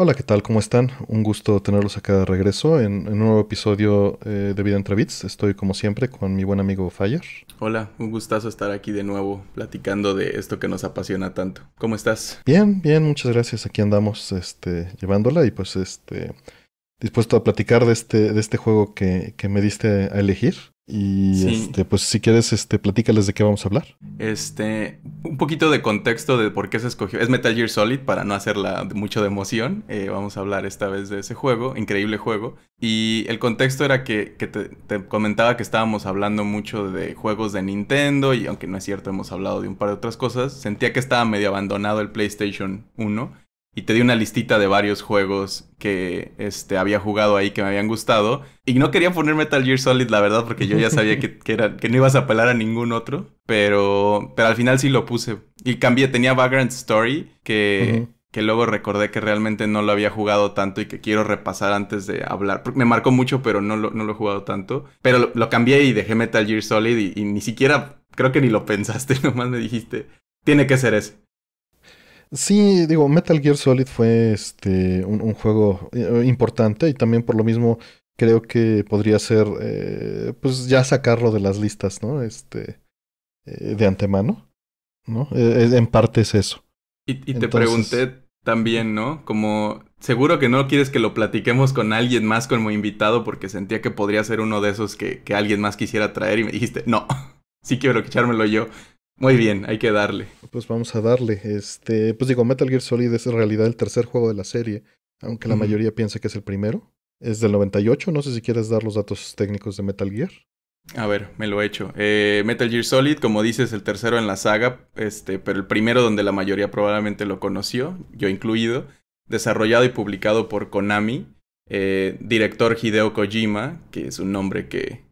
Hola, ¿qué tal? ¿Cómo están? Un gusto tenerlos acá de regreso en, un nuevo episodio eh, de Vida entre Bits. Estoy como siempre con mi buen amigo Fire. Hola, un gustazo estar aquí de nuevo platicando de esto que nos apasiona tanto. ¿Cómo estás? Bien, bien, muchas gracias. Aquí andamos este, llevándola y pues este dispuesto a platicar de este, de este juego que, me diste a elegir. Y este, pues si quieres, este, platícales de qué vamos a hablar. Este, un poquito de contexto de por qué se escogió. Es Metal Gear Solid, para no hacerla mucho de emoción. Eh, vamos a hablar esta vez de ese juego, increíble juego. Y el contexto era que, te, te, comentaba que estábamos hablando mucho de juegos de Nintendo. Y aunque no es cierto, hemos hablado de un par de otras cosas. Sentía que estaba medio abandonado el PlayStation 1 y te di una listita de varios juegos que este, había jugado ahí que me habían gustado. Y no quería poner Metal Gear Solid, la verdad, porque yo ya sabía que, que, que no ibas a apelar a ningún otro. Pero, pero al final sí lo puse. Y cambié, tenía Vagrant Story, que, que luego recordé que realmente no lo había jugado tanto y que quiero repasar antes de hablar. Me marcó mucho, pero no lo, no lo he jugado tanto. Pero lo, cambié y dejé Metal Gear Solid y, y ni siquiera, creo que ni lo pensaste, nomás me dijiste, tiene que ser ese. Sí, digo, Metal Gear Solid fue este un, juego eh, importante y también por lo mismo creo que podría ser, eh, pues ya sacarlo de las listas, ¿no? Este, eh, de antemano, ¿no? E, e, en parte es eso. Y, te pregunté también, ¿no? Como seguro que no quieres que lo platiquemos con alguien más como invitado porque sentía que podría ser uno de esos que, que alguien más quisiera traer y me dijiste, no, sí quiero echármelo yo. Muy bien, hay que darle. Pues vamos a darle. Este, pues digo, Metal Gear Solid es en realidad el tercer juego de la serie, aunque la mayoría piensa que es el primero. Es del 98, no sé si quieres dar los datos técnicos de Metal Gear. A ver, me lo he hecho. Eh, Metal Gear Solid, como dices, el tercero en la saga, este, pero el primero donde la mayoría probablemente lo conoció, yo incluido, desarrollado y publicado por Konami, eh, director Hideo Kojima, que es un nombre que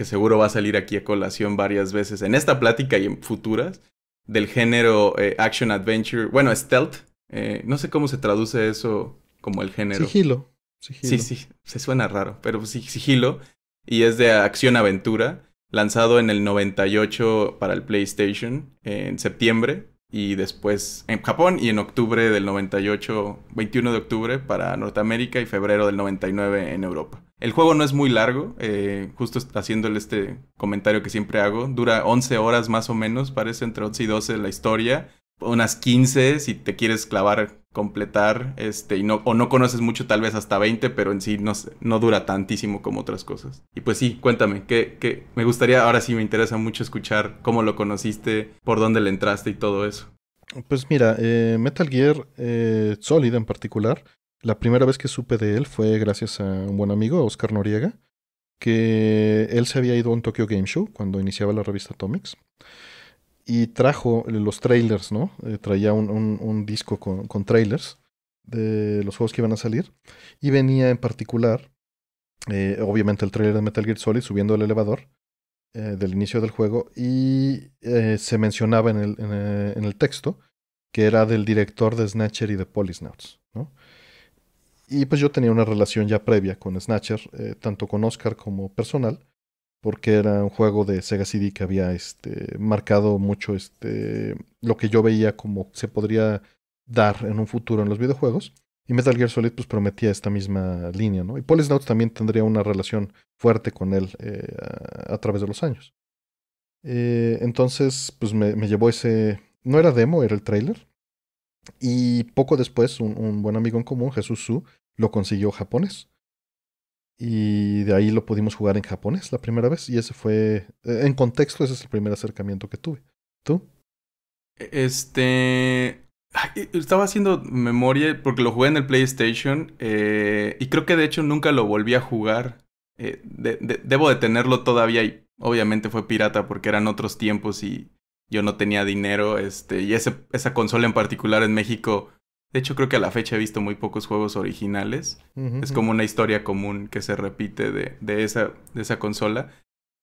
que seguro va a salir aquí a colación varias veces en esta plática y en futuras, del género eh, Action Adventure, bueno, stealth, eh, no sé cómo se traduce eso como el género. Sigilo. Sí, sí, se suena raro, pero sí, sigilo. Y es de acción aventura, lanzado en el 98 para el PlayStation en septiembre y después en Japón y en octubre del 98, 21 de octubre para Norteamérica y febrero del 99 en Europa. El juego no es muy largo, eh, justo haciéndole este comentario que siempre hago. Dura 11 horas más o menos, parece entre 11 y 12 la historia. Unas 15 si te quieres clavar, completar, este, y no, o no conoces mucho, tal vez hasta 20, pero en sí no, no dura tantísimo como otras cosas. Y pues sí, cuéntame, que, me gustaría, ahora sí me interesa mucho escuchar cómo lo conociste, por dónde le entraste y todo eso. Pues mira, eh, Metal Gear eh, Solid en particular la primera vez que supe de él fue gracias a un buen amigo, Oscar Noriega, que él se había ido a un Tokyo Game Show cuando iniciaba la revista Atomics y trajo los trailers, ¿no? Eh, traía un, disco con, trailers de los juegos que iban a salir y venía en particular, eh, obviamente, el trailer de Metal Gear Solid subiendo el elevador eh, del inicio del juego y se mencionaba en el, texto que era del director de Snatcher y de Polysnouts, ¿no? Y pues yo tenía una relación ya previa con Snatcher, eh, tanto con Oscar como personal, porque era un juego de Sega CD que había este, marcado mucho este, lo que yo veía como se podría dar en un futuro en los videojuegos. Y Metal Gear Solid pues, prometía esta misma línea, ¿no? Y Paul Snout también tendría una relación fuerte con él eh, a, través de los años. Eh, entonces, pues me, llevó ese... No era demo, era el trailer. Y poco después, un, un buen amigo en común, Jesús Su, lo consiguió japonés. Y de ahí lo pudimos jugar en japonés la primera vez. Y ese fue, eh, en contexto, ese es el primer acercamiento que tuve. ¿Tú? Este... Eh, estaba haciendo memoria porque lo jugué en el PlayStation eh, y creo que de hecho nunca lo volví a jugar. debo de tenerlo todavía y obviamente fue pirata porque eran otros tiempos y yo no tenía dinero. Este, y ese, esa consola en particular en México de hecho, creo que a la fecha he visto muy pocos juegos originales. es como una historia común que se repite de, de, esa, consola.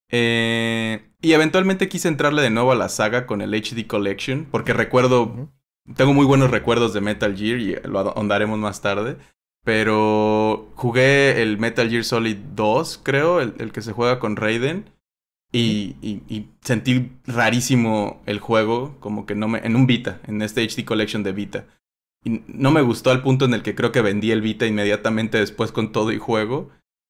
Eh, y eventualmente quise entrarle de nuevo a la saga con el HD Collection, porque recuerdo, tengo muy buenos recuerdos de Metal Gear y lo ahondaremos más tarde. Pero jugué el Metal Gear Solid 2, creo, el, que se juega con Raiden. Y, y, sentí rarísimo el juego, como que no me... En un Vita, en este HD Collection de Vita no me gustó al punto en el que creo que vendí el Vita inmediatamente después con todo y juego.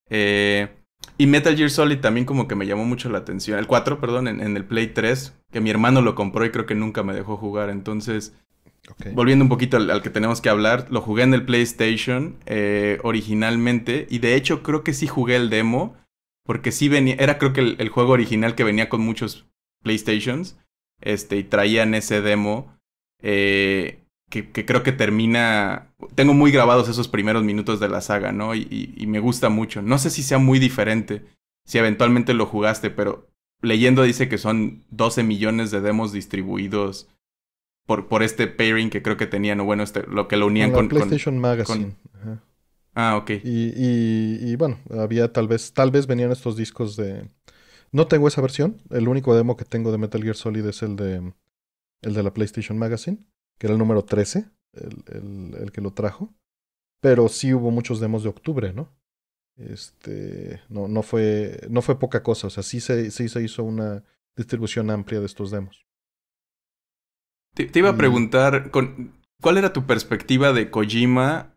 Eh, y Metal Gear Solid también como que me llamó mucho la atención. El 4, perdón, en, el Play 3, que mi hermano lo compró y creo que nunca me dejó jugar. Entonces, volviendo un poquito al, que tenemos que hablar, lo jugué en el PlayStation eh, originalmente y de hecho creo que sí jugué el demo, porque sí venía, era creo que el, el juego original que venía con muchos PlayStations, este, y traían ese demo. Eh, que, creo que termina. Tengo muy grabados esos primeros minutos de la saga, ¿no? Y, y, me gusta mucho. No sé si sea muy diferente, si eventualmente lo jugaste, pero leyendo dice que son 12 millones de demos distribuidos por, por este pairing que creo que tenían, o bueno, este, lo que lo unían con. PlayStation Magazine. Ah, ok. Y, y, bueno, había tal vez, tal vez venían estos discos de. No tengo esa versión. El único demo que tengo de Metal Gear Solid es el de, el de la PlayStation Magazine que era el número 13, el, el, el, que lo trajo. Pero sí hubo muchos demos de octubre, ¿no? Este, no, no, fue, no fue poca cosa, o sea, sí se, se hizo una distribución amplia de estos demos. Te, iba a preguntar, con, ¿cuál era tu perspectiva de Kojima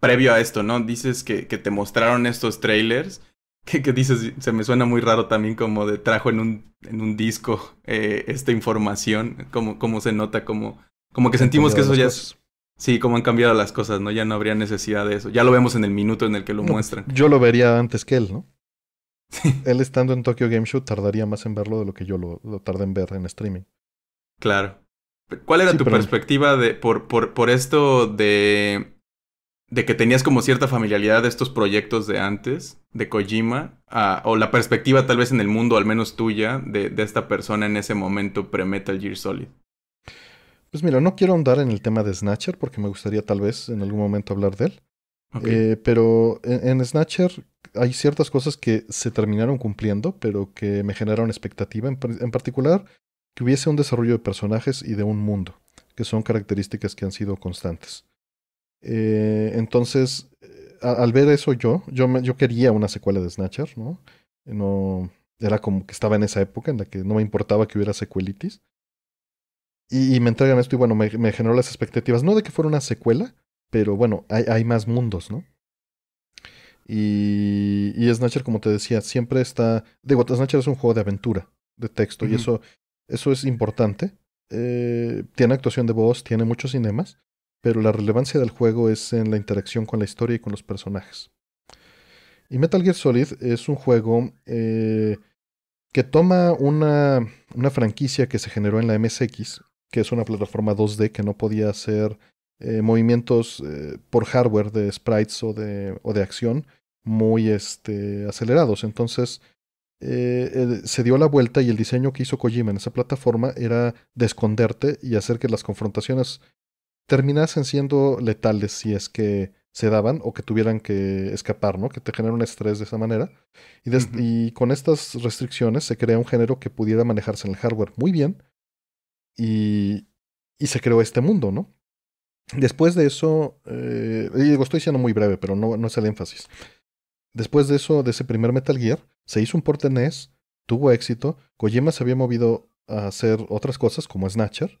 previo a esto, no? Dices que, que te mostraron estos trailers, que, que, dices, se me suena muy raro también como de trajo en un, en un disco eh, esta información, como, como se nota como como que sentimos que eso ya es... Sí, como han cambiado las cosas, ¿no? Ya no habría necesidad de eso. Ya lo vemos en el minuto en el que lo muestran. Yo lo vería antes que él, ¿no? Él estando en Tokyo Game Show tardaría más en verlo de lo que yo lo, tardé en ver en streaming. Claro. ¿Cuál era tu perspectiva de, por, por, esto de, de que tenías como cierta familiaridad de estos proyectos de antes, de Kojima, o la perspectiva tal vez en el mundo, al menos tuya, de, de esta persona en ese momento pre-Metal Gear Solid? Pues mira, no quiero andar en el tema de Snatcher porque me gustaría tal vez en algún momento hablar de él. Eh, pero en, Snatcher hay ciertas cosas que se terminaron cumpliendo, pero que me generaron expectativa, en, particular que hubiese un desarrollo de personajes y de un mundo, que son características que han sido constantes. Eh, entonces, eh, al ver eso yo, yo, quería una secuela de Snatcher, ¿no? No, era como que estaba en esa época en la que no me importaba que hubiera secuelitis. Y, me entregan esto y bueno, me, generó las expectativas, no de que fuera una secuela, pero bueno, hay, hay más mundos, ¿no? Y, y Snatcher, como te decía, siempre está... Digo, Snatcher es un juego de aventura, de texto, y eso, eso es importante. Eh, tiene actuación de voz, tiene muchos cinemas, pero la relevancia del juego es en la interacción con la historia y con los personajes. Y Metal Gear Solid es un juego eh, que toma una, una franquicia que se generó en la MSX que es una plataforma 2D que no podía hacer eh, movimientos eh, por hardware de sprites o de, o de acción muy este, acelerados. Entonces eh, se dio la vuelta y el diseño que hizo Kojima en esa plataforma era de esconderte y hacer que las confrontaciones terminasen siendo letales si es que se daban o que tuvieran que escapar, ¿no? Que te genera un estrés de esa manera. y, con estas restricciones se crea un género que pudiera manejarse en el hardware muy bien, y, se creó este mundo, ¿no? Después de eso, eh, digo, estoy diciendo muy breve, pero no, no es el énfasis. Después de eso, de ese primer Metal Gear, se hizo un porte NES, tuvo éxito, Kojima se había movido a hacer otras cosas como Snatcher,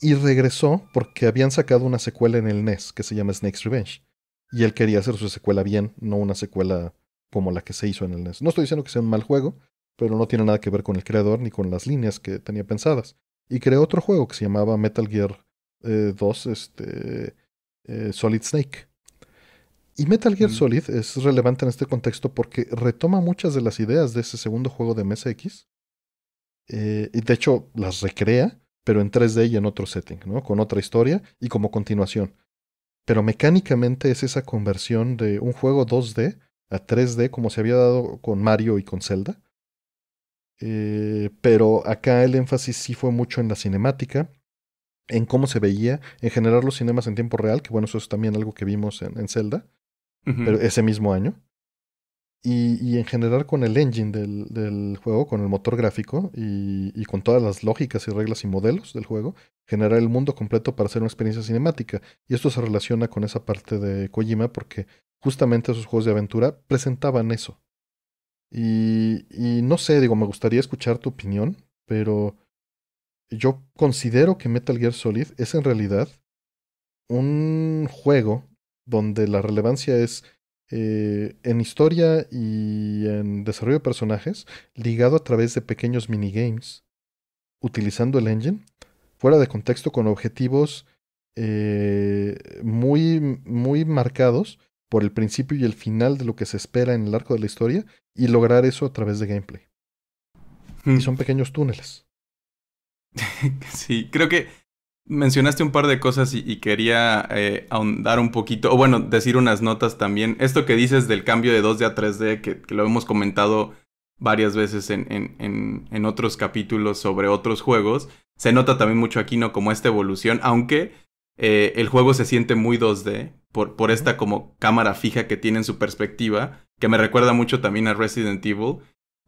y regresó porque habían sacado una secuela en el NES que se llama Snake's Revenge, y él quería hacer su secuela bien, no una secuela como la que se hizo en el NES. No estoy diciendo que sea un mal juego, pero no tiene nada que ver con el creador ni con las líneas que tenía pensadas. Y creó otro juego que se llamaba Metal Gear 2 eh, este, eh, Solid Snake. Y Metal Gear mm. Solid es relevante en este contexto porque retoma muchas de las ideas de ese segundo juego de MSX. X. Eh, y de hecho las recrea, pero en 3D y en otro setting, ¿no? Con otra historia y como continuación. Pero mecánicamente es esa conversión de un juego 2D a 3D como se había dado con Mario y con Zelda eh, pero acá el énfasis sí fue mucho en la cinemática, en cómo se veía, en generar los cinemas en tiempo real, que bueno, eso es también algo que vimos en, Zelda, pero ese mismo año. Y, en generar con el engine del, juego, con el motor gráfico y, y, con todas las lógicas y reglas y modelos del juego, generar el mundo completo para hacer una experiencia cinemática. Y esto se relaciona con esa parte de Kojima porque justamente esos juegos de aventura presentaban eso. Y, no sé, digo, me gustaría escuchar tu opinión, pero yo considero que Metal Gear Solid es en realidad un juego donde la relevancia es eh, en historia y en desarrollo de personajes, ligado a través de pequeños minigames, utilizando el engine, fuera de contexto con objetivos eh, muy, muy marcados, por el principio y el final de lo que se espera en el arco de la historia y lograr eso a través de gameplay. Y mm. son pequeños túneles. sí, creo que mencionaste un par de cosas y, quería eh, ahondar un poquito, o bueno, decir unas notas también. Esto que dices del cambio de 2D a 3D, que, lo hemos comentado varias veces en, en, en, en, otros capítulos sobre otros juegos. Se nota también mucho aquí, ¿no? Como esta evolución, aunque eh, el juego se siente muy 2D, por, por esta como cámara fija que tiene en su perspectiva, que me recuerda mucho también a Resident Evil.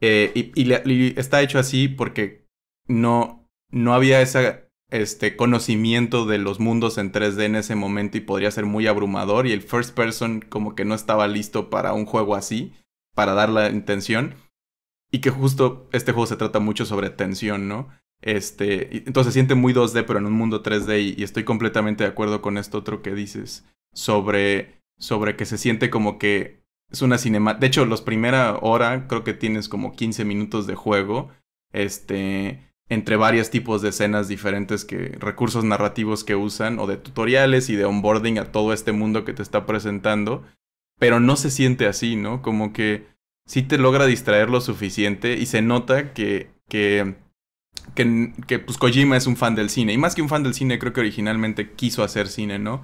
Eh, y, está hecho así porque no, no había ese este, conocimiento de los mundos en 3D en ese momento y podría ser muy abrumador. Y el first person como que no estaba listo para un juego así, para dar la intención. Y que justo este juego se trata mucho sobre tensión, ¿no? Este, entonces se siente muy 2D, pero en un mundo 3D y estoy completamente de acuerdo con esto otro que dices sobre, sobre que se siente como que es una cinema. De hecho, los primera hora creo que tienes como 15 minutos de juego. Este. Entre varios tipos de escenas diferentes que. recursos narrativos que usan. O de tutoriales y de onboarding a todo este mundo que te está presentando. Pero no se siente así, ¿no? Como que. sí te logra distraer lo suficiente. Y se nota que. que. que, que pues Kojima es un fan del cine. Y más que un fan del cine, creo que originalmente quiso hacer cine, ¿no?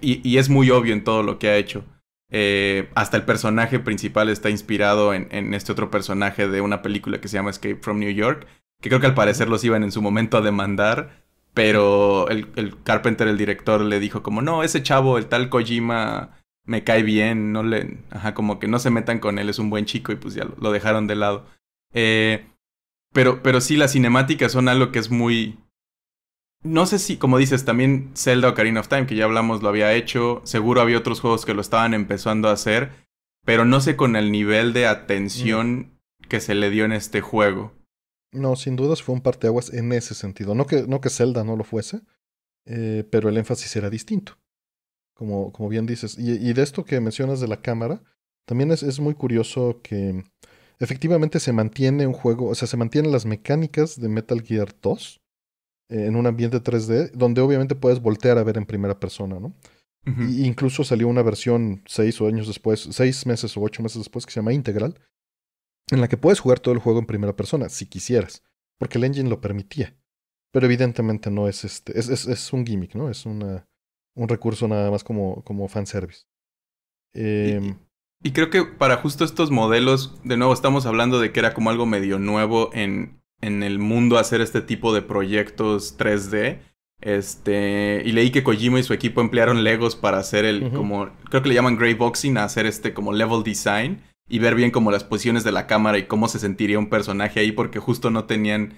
y, es muy obvio en todo lo que ha hecho. Eh, hasta el personaje principal está inspirado en, este otro personaje de una película que se llama Escape from New York, que creo que al parecer los iban en su momento a demandar, pero el, el Carpenter, el director, le dijo como, no, ese chavo, el tal Kojima, me cae bien, no le, ajá, como que no se metan con él, es un buen chico y pues ya lo, dejaron de lado. Eh, pero, pero sí, las cinemáticas son algo que es muy, no sé si, como dices, también Zelda Ocarina of Time, que ya hablamos, lo había hecho. Seguro había otros juegos que lo estaban empezando a hacer. Pero no sé con el nivel de atención mm. que se le dio en este juego. No, sin dudas fue un parteaguas en ese sentido. No que, no Zelda no lo fuese, eh, pero el énfasis era distinto. Como, como bien dices. Y, de esto que mencionas de la cámara, también es, es muy curioso que efectivamente se mantiene un juego, o sea, se mantienen las mecánicas de Metal Gear 2 eh, en un ambiente 3D, donde obviamente puedes voltear a ver en primera persona, ¿no? incluso salió una versión seis o años después, seis meses o ocho meses después, que se llama Integral, en la que puedes jugar todo el juego en primera persona, si quisieras, porque el engine lo permitía. Pero evidentemente no es este, es, es, es un gimmick, ¿no? Es una, un recurso nada más como, como fanservice. Eh, y, creo que para justo estos modelos, de nuevo estamos hablando de que era como algo medio nuevo en, en el mundo hacer este tipo de proyectos 3D. Este, y leí que Kojima y su equipo emplearon Legos para hacer el, como, creo que le llaman Grey Boxing, a hacer este como level design y ver bien como las posiciones de la cámara y cómo se sentiría un personaje ahí, porque justo no tenían,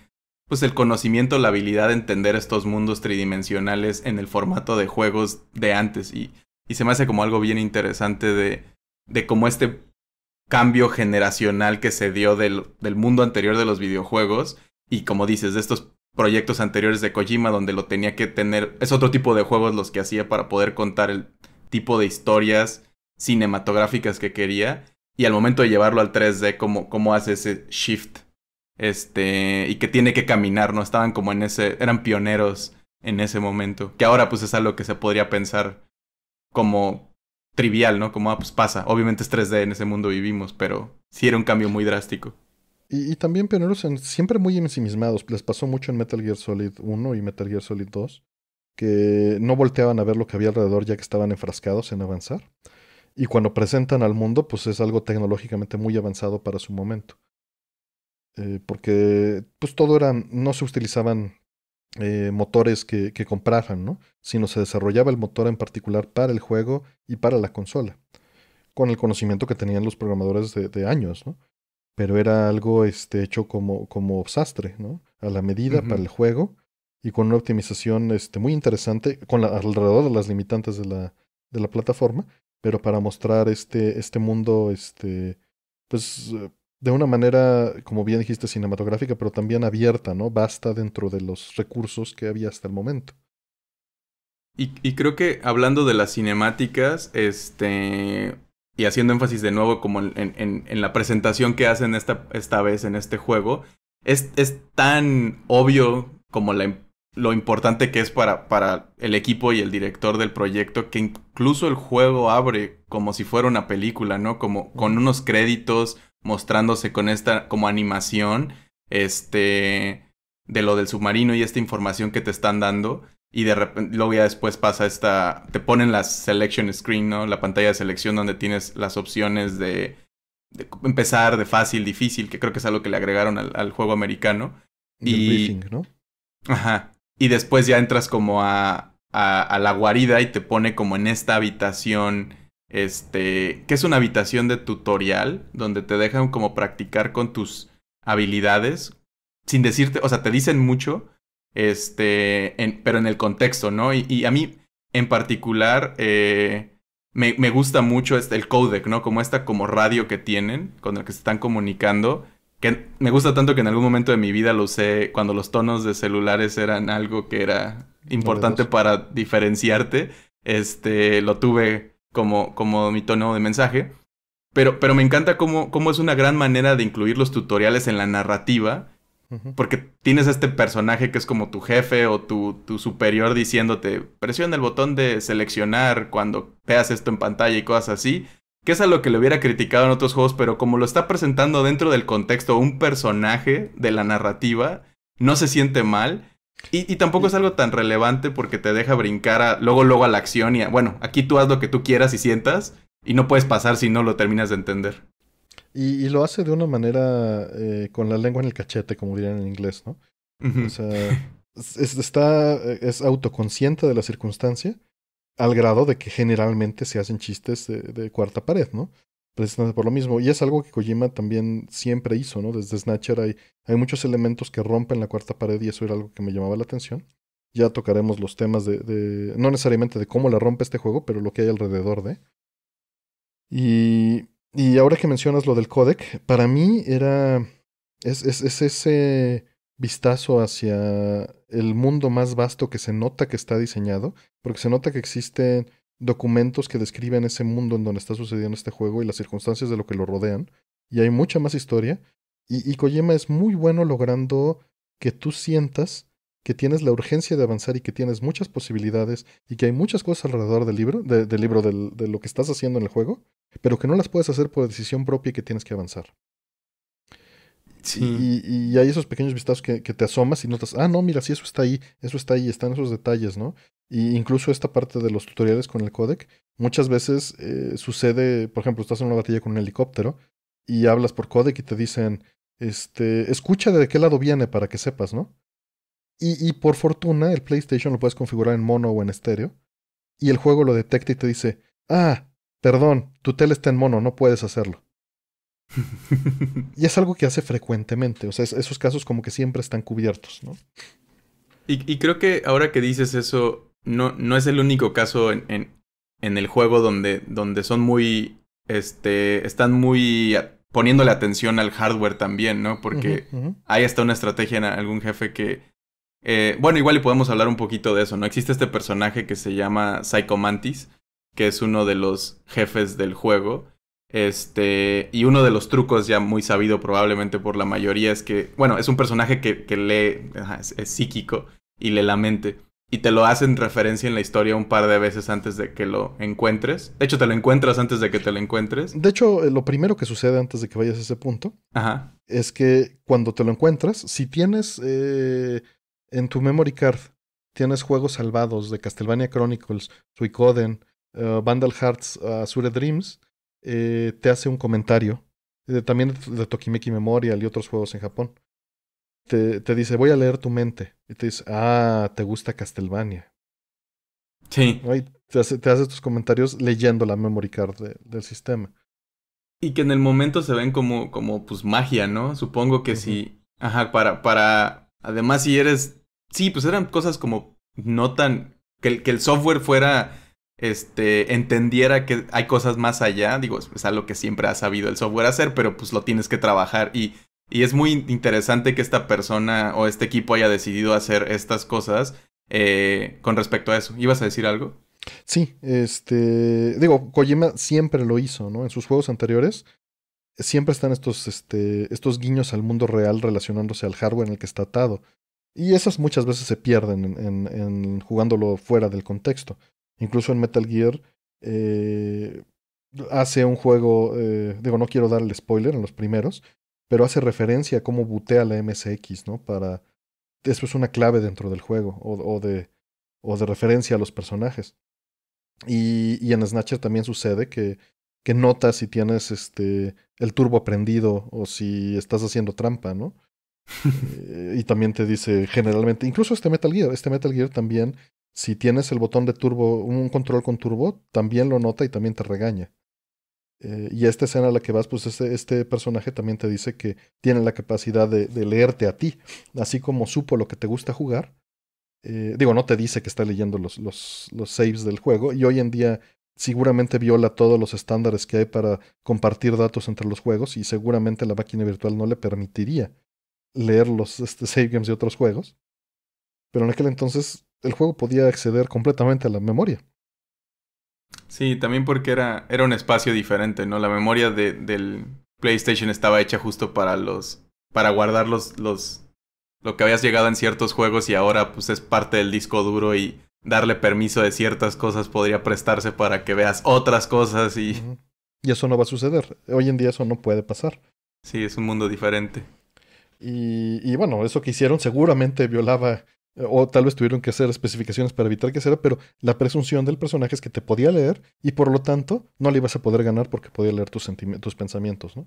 pues, el conocimiento, la habilidad de entender estos mundos tridimensionales en el formato de juegos de antes. Y, y se me hace como algo bien interesante de, de cómo este cambio generacional que se dio del, mundo anterior de los videojuegos y como dices, de estos proyectos anteriores de Kojima donde lo tenía que tener, es otro tipo de juegos los que hacía para poder contar el tipo de historias cinematográficas que quería y al momento de llevarlo al 3D, cómo, cómo hace ese shift este y que tiene que caminar, no estaban como en ese, eran pioneros en ese momento, que ahora pues es algo que se podría pensar como trivial, ¿no? Como, ah, pues pasa. Obviamente es 3D, en ese mundo vivimos, pero sí era un cambio muy drástico. Y, también pioneros siempre muy ensimismados. Les pasó mucho en Metal Gear Solid 1 y Metal Gear Solid 2, que no volteaban a ver lo que había alrededor ya que estaban enfrascados en avanzar. Y cuando presentan al mundo, pues es algo tecnológicamente muy avanzado para su momento. Eh, porque pues todo era, no se utilizaban eh, motores que, que, ¿no? sino se desarrollaba el motor en particular para el juego y para la consola, con el conocimiento que tenían los programadores de, años, ¿no? pero era algo este, hecho como, como sastre, ¿no? a la medida para el juego y con una optimización este, muy interesante con alrededor de las limitantes de la, de la plataforma, pero para mostrar este, este mundo este, pues, de una manera, como bien dijiste, cinematográfica, pero también abierta, ¿no? Basta dentro de los recursos que había hasta el momento. Y, creo que hablando de las cinemáticas, este. Y haciendo énfasis de nuevo como en, en, la presentación que hacen esta, esta vez en este juego, es, es tan obvio como la, lo importante que es para, para el equipo y el director del proyecto, que incluso el juego abre como si fuera una película, ¿no? Como con unos créditos, mostrándose con esta como animación, este, de lo del submarino y esta información que te están dando. Y de repente, luego ya después pasa esta, te ponen la selection screen, ¿no? La pantalla de selección donde tienes las opciones de, empezar de fácil, difícil, que creo que es algo que le agregaron al, juego americano. Y, ¿no? Ajá. Y después ya entras como a, a la guarida y te pone como en esta habitación este, que es una habitación de tutorial donde te dejan como practicar con tus habilidades sin decirte, o sea, te dicen mucho, este, en, pero en el contexto, ¿no? Y, a mí en particular eh, me, me, gusta mucho este, el codec, ¿no? Como esta como radio que tienen con el que se están comunicando. Que me gusta tanto que en algún momento de mi vida lo usé cuando los tonos de celulares eran algo que era importante para diferenciarte. Este, lo tuve como, mi tono de mensaje. Pero, pero me encanta cómo, es una gran manera de incluir los tutoriales en la narrativa. Porque tienes este personaje que es como tu jefe o tu, tu, superior diciéndote, presiona el botón de seleccionar cuando veas esto en pantalla y cosas así, que es a lo que le hubiera criticado en otros juegos, pero como lo está presentando dentro del contexto un personaje de la narrativa, no se siente mal y, y, tampoco es algo tan relevante porque te deja brincar a, luego, luego a la acción y a, bueno, aquí tú haz lo que tú quieras y sientas y no puedes pasar si no lo terminas de entender. Y, lo hace de una manera eh, con la lengua en el cachete, como dirían en inglés, ¿no? O sea, es, está, eh, es autoconsciente de la circunstancia al grado de que generalmente se hacen chistes de cuarta pared, ¿no? precisamente por lo mismo. Y es algo que Kojima también siempre hizo, ¿no? Desde Snatcher hay, muchos elementos que rompen la cuarta pared y eso era algo que me llamaba la atención. Ya tocaremos los temas de, de no necesariamente de cómo la rompe este juego, pero lo que hay alrededor de. Y, y ahora que mencionas lo del codec, para mí era, es, es ese vistazo hacia el mundo más vasto que se nota que está diseñado, porque se nota que existen documentos que describen ese mundo en donde está sucediendo este juego y las circunstancias de lo que lo rodean. Y hay mucha más historia. Y, y Kojima es muy bueno logrando que tú sientas que tienes la urgencia de avanzar y que tienes muchas posibilidades y que hay muchas cosas alrededor del libro, del libro, de lo que estás haciendo en el juego, pero que no las puedes hacer por decisión propia y que tienes que avanzar. Y, hay esos pequeños vistazos que, te asomas y notas, ah, no, mira, sí, eso está ahí, eso está ahí, están esos detalles, ¿no? Y incluso esta parte de los tutoriales con el codec, muchas veces eh, sucede, por ejemplo, estás en una batalla con un helicóptero y hablas por codec y te dicen, este, escucha de qué lado viene para que sepas, ¿no? Y, y por fortuna, el PlayStation lo puedes configurar en mono o en estéreo y el juego lo detecta y te dice, ah, perdón, tu tele está en mono, no puedes hacerlo. y es algo que hace frecuentemente, o sea, esos casos como que siempre están cubiertos, ¿no? Y, creo que ahora que dices eso, no, no es el único caso en, el juego donde, donde son muy, este, están muy poniéndole atención al hardware también, ¿no? Porque hay hasta una estrategia en algún jefe que, eh, bueno, igual y podemos hablar un poquito de eso, ¿no? Existe este personaje que se llama Psycho Mantis, que es uno de los jefes del juego este, y uno de los trucos ya muy sabido probablemente por la mayoría es que, bueno, es un personaje que, lee, es, psíquico y le la mente. Y te lo hacen referencia en la historia un par de veces antes de que lo encuentres. De hecho, te lo encuentras antes de que te lo encuentres. De hecho, eh, lo primero que sucede antes de que vayas a ese punto Ajá. es que cuando te lo encuentras, si tienes eh, en tu memory card, tienes juegos salvados de Castlevania Chronicles, Suicoden, eh, Vandal Hearts, Azure Dreams, eh, te hace un comentario, eh, también de, Tokimeki Memorial y otros juegos en Japón. Te, te, dice, voy a leer tu mente. Y te dice, ah, te gusta Castlevania. Sí. te hace, te hace estos comentarios leyendo la memory card del sistema. Y que en el momento se ven como, como pues magia, ¿no? Supongo que sí. Ajá, para, para. Además, si eres. Sí, pues eran cosas como no tan. que el software fuera este, entendiera que hay cosas más allá, digo, es, algo que siempre ha sabido el software hacer, pero pues lo tienes que trabajar y, y es muy interesante que esta persona o este equipo haya decidido hacer estas cosas eh, con respecto a eso. ¿Ibas a decir algo? Sí, este, digo, Kojima siempre lo hizo, ¿no? En sus juegos anteriores siempre están estos, este, estos guiños al mundo real relacionándose al hardware en el que está atado. Y esas muchas veces se pierden en jugándolo fuera del contexto. Incluso en Metal Gear eh, hace un juego, eh, digo, no quiero dar el spoiler en los primeros, pero hace referencia a cómo butea la MSX, ¿no? Para, eso es una clave dentro del juego o, de, o de referencia a los personajes. Y, en Snatcher también sucede que, que notas si tienes este, el turbo prendido o si estás haciendo trampa, ¿no? Eh, y también te dice generalmente, incluso este Metal Gear, este Metal Gear también si tienes el botón de turbo, un control con turbo, también lo nota y también te regaña. Eh, y esta escena a la que vas, pues este, este personaje también te dice que tiene la capacidad de, leerte a ti, así como supo lo que te gusta jugar. Eh, digo, no te dice que está leyendo los, los, los saves del juego y hoy en día seguramente viola todos los estándares que hay para compartir datos entre los juegos y seguramente la máquina virtual no le permitiría leer los este, save games de otros juegos. Pero en aquel entonces el juego podía acceder completamente a la memoria. Sí, también porque era, era un espacio diferente, ¿no? La memoria de, del PlayStation estaba hecha justo para los. para guardar los, los. lo que habías llegado en ciertos juegos y ahora pues es parte del disco duro y darle permiso de ciertas cosas podría prestarse para que veas otras cosas y. Y eso no va a suceder. Hoy en día eso no puede pasar. Sí, es un mundo diferente. Y, y bueno, eso que hicieron seguramente violaba o tal vez tuvieron que hacer especificaciones para evitar que sea, pero la presunción del personaje es que te podía leer y por lo tanto no le ibas a poder ganar porque podía leer tus, tus pensamientos, ¿no?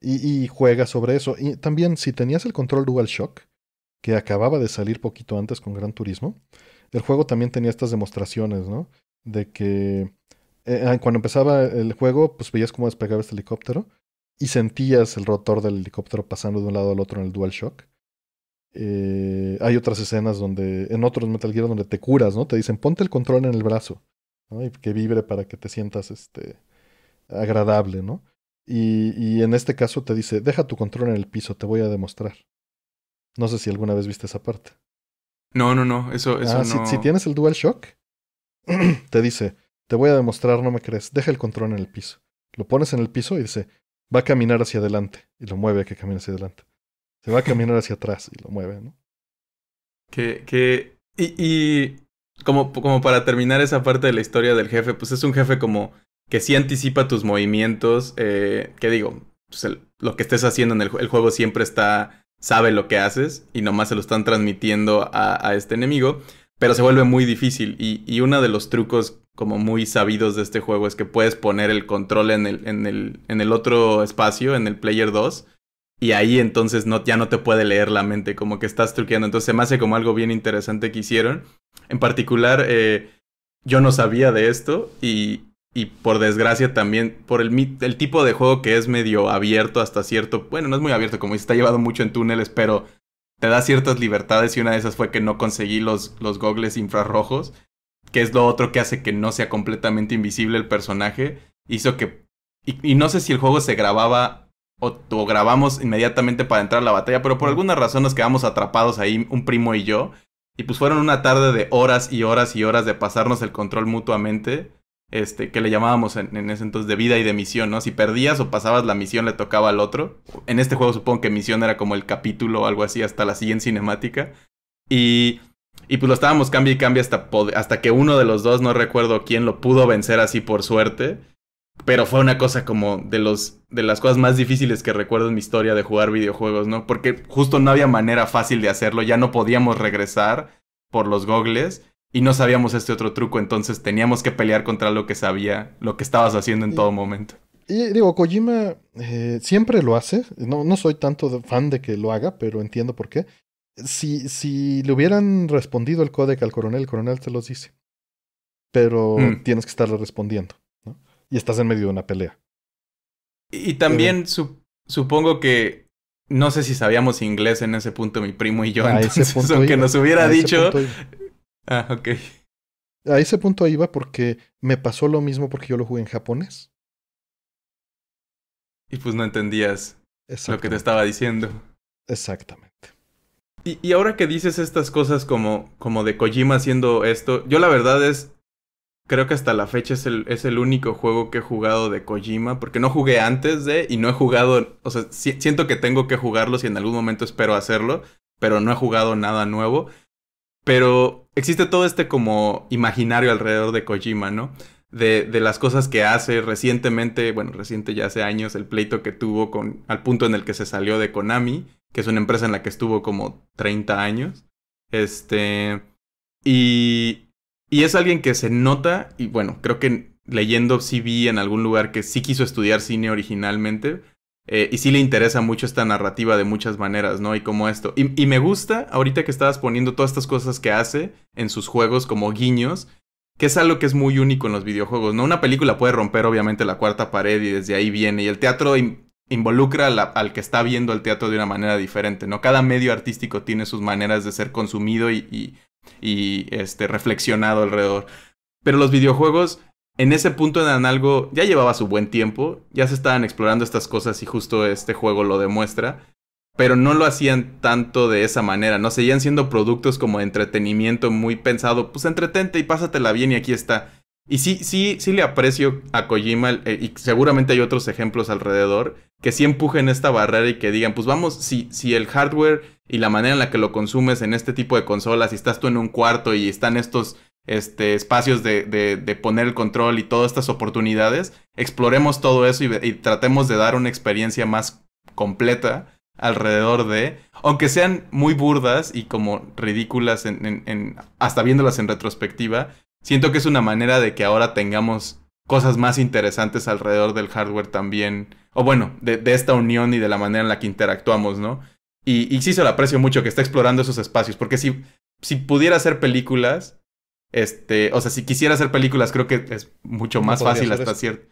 Y, y, juega sobre eso. Y también si tenías el control DualShock, que acababa de salir poquito antes con Gran Turismo, el juego también tenía estas demostraciones, ¿no? De que eh, ah, cuando empezaba el juego, pues veías cómo despegaba este helicóptero y sentías el rotor del helicóptero pasando de un lado al otro en el DualShock. Eh, hay otras escenas donde, en otros Metal Gear, donde te curas, ¿no? Te dicen, ponte el control en el brazo, Y que vibre para que te sientas este, agradable, ¿no? Y, en este caso te dice, deja tu control en el piso, te voy a demostrar. No sé si alguna vez viste esa parte. No, no, no, eso, eso ah, Si, si, tienes el Dual Shock, te dice, te voy a demostrar, no me crees, deja el control en el piso. Lo pones en el piso y dice, va a caminar hacia adelante. Y lo mueve a que camine hacia adelante. Se va a caminar hacia atrás y lo mueve, ¿no? Que, que, y, y como, como para terminar esa parte de la historia del jefe, pues es un jefe como que sí anticipa tus movimientos, eh, que digo, pues lo que estés haciendo en el, juego siempre está, sabe lo que haces y nomás se lo están transmitiendo a, a este enemigo, pero se vuelve muy difícil y, y, uno de los trucos como muy sabidos de este juego es que puedes poner el control en el, en el, en el otro espacio, en el Player 2, y ahí entonces no, ya no te puede leer la mente, como que estás truqueando. Entonces se me hace como algo bien interesante que hicieron. En particular, eh, yo no sabía de esto y, y por desgracia también por el, tipo de juego que es medio abierto hasta cierto... Bueno, no es muy abierto, como está llevado mucho en túneles, pero te da ciertas libertades y una de esas fue que no conseguí los, los gogles infrarrojos, que es lo otro que hace que no sea completamente invisible el personaje. Hizo que... y no sé si el juego se grababa o, grabamos inmediatamente para entrar a la batalla, pero por alguna razón nos quedamos atrapados ahí, un primo y yo. Y pues fueron una tarde de horas y horas y horas de pasarnos el control mutuamente. Este, que le llamábamos en, ese entonces de vida y de misión, ¿no? Si perdías o pasabas la misión, le tocaba al otro. En este juego supongo que misión era como el capítulo o algo así, hasta la siguiente cinemática. Y pues lo estábamos cambia y cambia hasta, hasta que uno de los dos, no recuerdo quién, lo pudo vencer así por suerte. Pero fue una cosa como de, las cosas más difíciles que recuerdo en mi historia de jugar videojuegos, ¿no? Porque justo no había manera fácil de hacerlo, ya no podíamos regresar por los gogles y no sabíamos este otro truco, entonces teníamos que pelear contra lo que sabía, lo que estabas haciendo en todo momento. Y digo, Kojima eh, siempre lo hace, no, soy tanto fan de que lo haga, pero entiendo por qué. Si, si le hubieran respondido el códec al coronel, el coronel te los dice. Pero mm. tienes que estarle respondiendo y estás en medio de una pelea. Y también eh, supongo que no sé si sabíamos inglés en ese punto mi primo y yo, entonces ese punto aunque nos hubiera dicho Ah, ok. A ese punto iba porque me pasó lo mismo porque yo lo jugué en japonés. Y pues no entendías lo que te estaba diciendo. Exactamente. Y, ahora que dices estas cosas como, como de Kojima haciendo esto, yo la verdad es, Creo que hasta la fecha es el, es el único juego que he jugado de Kojima, porque no jugué antes de y no he jugado, o sea, siento que tengo que jugarlo si en algún momento espero hacerlo, pero no he jugado nada nuevo. Pero existe todo este como imaginario alrededor de Kojima, ¿no? De, de, las cosas que hace recientemente, bueno, reciente ya hace años, el pleito que tuvo con, al punto en el que se salió de Konami, que es una empresa en la que estuvo como 30 años. Este, y, y es alguien que se nota, y bueno, creo que leyendo sí vi en algún lugar que sí quiso estudiar cine originalmente, eh, y sí le interesa mucho esta narrativa de muchas maneras, ¿no? Y como esto. Y, me gusta, ahorita que estabas poniendo todas estas cosas que hace en sus juegos como guiños, que es algo que es muy único en los videojuegos, ¿no? Una película puede romper obviamente la cuarta pared y desde ahí viene. Y el teatro involucra al que está viendo el teatro de una manera diferente, ¿no? Cada medio artístico tiene sus maneras de ser consumido y y este, reflexionado alrededor. Pero los videojuegos en ese punto eran algo, ya llevaba su buen tiempo, ya se estaban explorando estas cosas y justo este juego lo demuestra, pero no lo hacían tanto de esa manera, no seguían siendo productos como entretenimiento muy pensado, pues entretente y pásatela bien y aquí está. Y sí, sí, sí le aprecio a Kojima eh, y seguramente hay otros ejemplos alrededor que sí empujen esta barrera y que digan, pues vamos, si, si el hardware y la manera en la que lo consumes en este tipo de consolas, y estás tú en un cuarto y están estos este, espacios de, de, de, poner el control y todas estas oportunidades, exploremos todo eso y, tratemos de dar una experiencia más completa alrededor de, aunque sean muy burdas y como ridículas hasta viéndolas en retrospectiva, siento que es una manera de que ahora tengamos cosas más interesantes alrededor del hardware también, o bueno, de esta unión y de la manera en la que interactuamos, ¿no? Y, sí se lo aprecio mucho que está explorando esos espacios, porque si, si pudiera hacer películas, este, o sea, si quisiera hacer películas, creo que es mucho más fácil hasta cierto.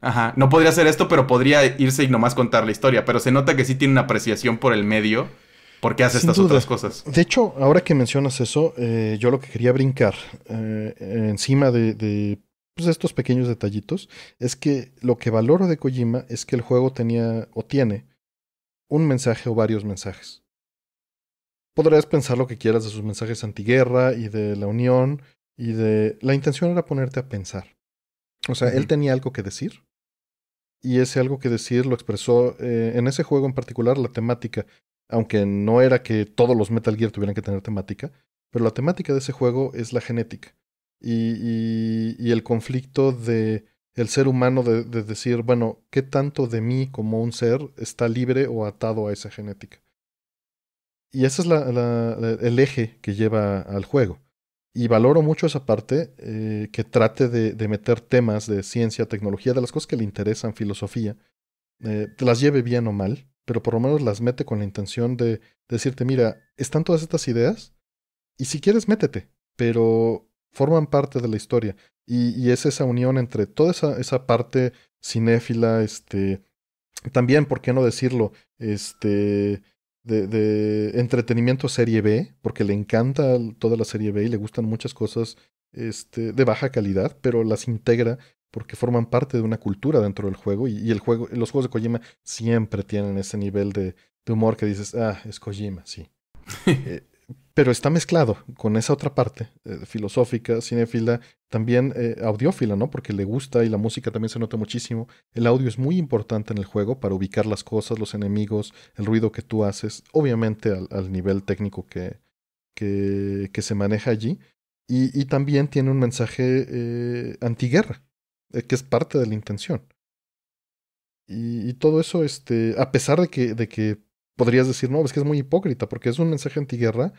Ajá, no podría hacer esto, pero podría irse y nomás contar la historia, pero se nota que sí tiene una apreciación por el medio, porque hace estas otras cosas. De hecho, ahora que mencionas eso, eh, yo lo que quería brincar eh, encima de, de pues, estos pequeños detallitos es que lo que valoro de Kojima es que el juego tenía o tiene un mensaje o varios mensajes. Podrías pensar lo que quieras de sus mensajes antiguerra y de la unión y de... La intención era ponerte a pensar. O sea, él tenía algo que decir y ese algo que decir lo expresó eh, en ese juego en particular la temática, aunque no era que todos los Metal Gear tuvieran que tener temática, pero la temática de ese juego es la genética y el conflicto de el ser humano de, decir, bueno, ¿qué tanto de mí como un ser está libre o atado a esa genética? Y ese es el eje que lleva al juego. Y valoro mucho esa parte, eh, que trate de, meter temas de ciencia, tecnología, de las cosas que le interesan, filosofía, eh, las lleve bien o mal, pero por lo menos las mete con la intención de decirte, mira, están todas estas ideas, y si quieres, métete, pero forman parte de la historia. Y, es esa unión entre toda esa, esa parte cinéfila, este, también, ¿por qué no decirlo? Este, de, de, entretenimiento serie B, porque le encanta toda la serie B y le gustan muchas cosas este, de baja calidad, pero las integra porque forman parte de una cultura dentro del juego y, el juego, los juegos de Kojima siempre tienen ese nivel de, humor que dices, ah, es Kojima, sí. pero está mezclado con esa otra parte eh, filosófica, cinéfila, también eh, audiófila, ¿no? Porque le gusta y la música también se nota muchísimo. El audio es muy importante en el juego para ubicar las cosas, los enemigos, el ruido que tú haces, obviamente al, nivel técnico que, que, se maneja allí. Y, también tiene un mensaje eh, antiguerra, que es parte de la intención. Y, y todo eso, este, a pesar de que, de que podrías decir, no, es que es muy hipócrita, porque es un mensaje antiguerra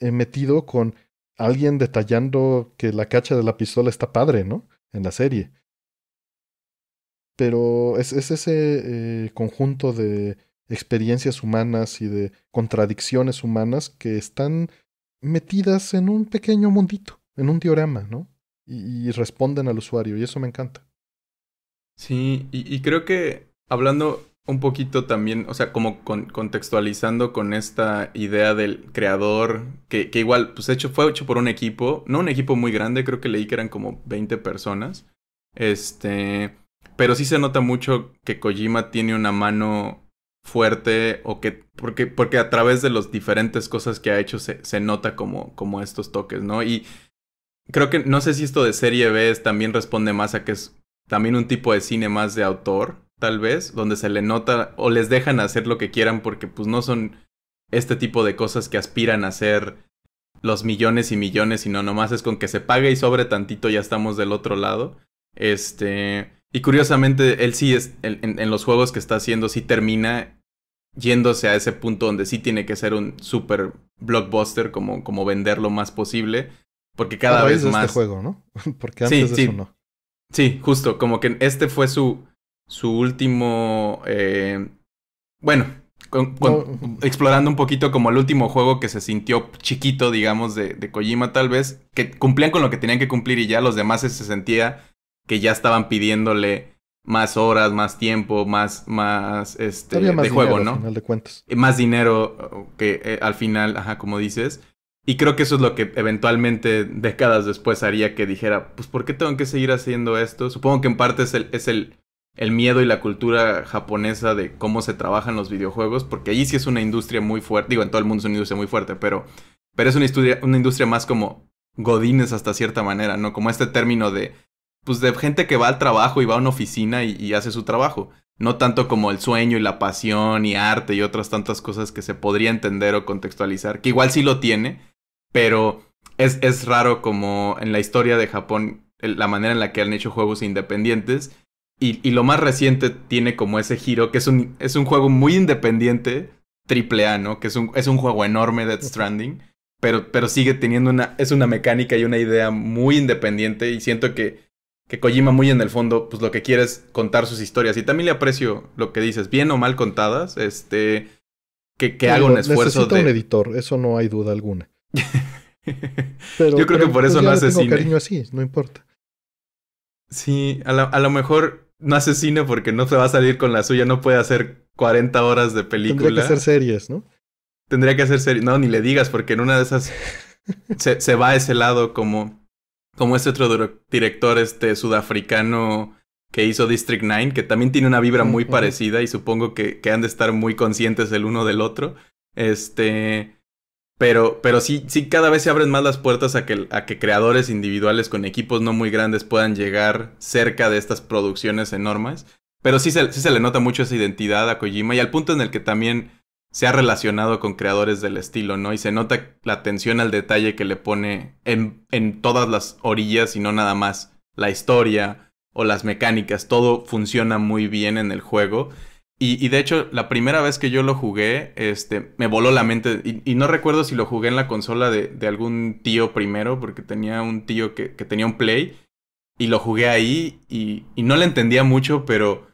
eh, metido con alguien detallando que la cacha de la pistola está padre, ¿no? En la serie. Pero es, ese eh, conjunto de experiencias humanas y de contradicciones humanas que están metidas en un pequeño mundito, en un diorama, ¿no? Y, responden al usuario, y eso me encanta. Sí, y creo que hablando un poquito también, o sea, como contextualizando con esta idea del creador, que, igual, pues hecho, fue hecho por un equipo, no un equipo muy grande, creo que leí que eran como 20 personas. Este, pero sí se nota mucho que Kojima tiene una mano fuerte o que, porque, porque a través de las diferentes cosas que ha hecho se, se nota como, como estos toques, ¿no? Y creo que, no sé si esto de serie B también responde más a que es también un tipo de cine más de autor tal vez, donde se le nota o les dejan hacer lo que quieran porque pues no son este tipo de cosas que aspiran a hacer los millones y millones, sino nomás es con que se pague y sobre tantito ya estamos del otro lado. Este, y curiosamente, él sí es, en, los juegos que está haciendo, sí termina yéndose a ese punto donde sí tiene que ser un super blockbuster, como, como vender lo más posible, porque cada, vez, este más... juego, ¿no? Porque no. Sí, justo, como que este fue su, su último, eh, bueno, explorando un poquito como el último juego que se sintió chiquito, digamos, de, de, Kojima tal vez, que cumplían con lo que tenían que cumplir y ya los demás se sentía que ya estaban pidiéndole más horas, más tiempo, más, más, este, más de dinero, juego, ¿no? Al cuentas. Eh, más dinero oh, que eh, al final, ajá, como dices. Y creo que eso es lo que eventualmente décadas después haría que dijera, pues ¿por qué tengo que seguir haciendo esto? Supongo que en parte es el, es el, el miedo y la cultura japonesa de cómo se trabajan los videojuegos, porque allí sí es una industria muy fuerte, digo, en todo el mundo es una industria muy fuerte, pero, pero es una, industria, una industria más como godines hasta cierta manera, ¿no? Como este término de, pues, de gente que va al trabajo y va a una oficina y, hace su trabajo, no tanto como el sueño y la pasión y arte y otras tantas cosas que se podría entender o contextualizar, que igual sí lo tiene, pero es, es raro como en la historia de Japón, la manera en la que han hecho juegos independientes y, lo más reciente tiene como ese giro, que es un, es un juego muy independiente, triple A, ¿no? Que es un, es un juego enorme, Dead Stranding, pero, pero sigue teniendo una, es una mecánica y una idea muy independiente y siento que, que Kojima muy en el fondo, pues lo que quiere es contar sus historias. Y también le aprecio lo que dices, bien o mal contadas, este, que, que haga un esfuerzo necesita un editor, eso no hay duda alguna. Yo creo que por eso pues no hace cariño así, no importa. Sí, a lo mejor no hace cine porque no se va a salir con la suya, no puede hacer 40 horas de película. Tendría que hacer series, ¿no? Tendría que hacer series. No, ni le digas, porque en una de esas se, se, va a ese lado como, como este otro director este sudafricano que hizo District 9, que también tiene una vibra muy parecida y supongo que, que han de estar muy conscientes el uno del otro. Este pero, pero sí, sí, cada vez se abren más las puertas a que, a que creadores individuales con equipos no muy grandes puedan llegar cerca de estas producciones enormes. Pero sí se, sí se le nota mucho esa identidad a Kojima y al punto en el que también se ha relacionado con creadores del estilo, ¿no? Y se nota la atención al detalle que le pone en todas las orillas y no nada más la historia o las mecánicas. Todo funciona muy bien en el juego. Y, y, de hecho, la primera vez que yo lo jugué, este, me voló la mente. Y, no recuerdo si lo jugué en la consola de, de algún tío primero, porque tenía un tío que, tenía un Play. Y lo jugué ahí y, no le entendía mucho, pero...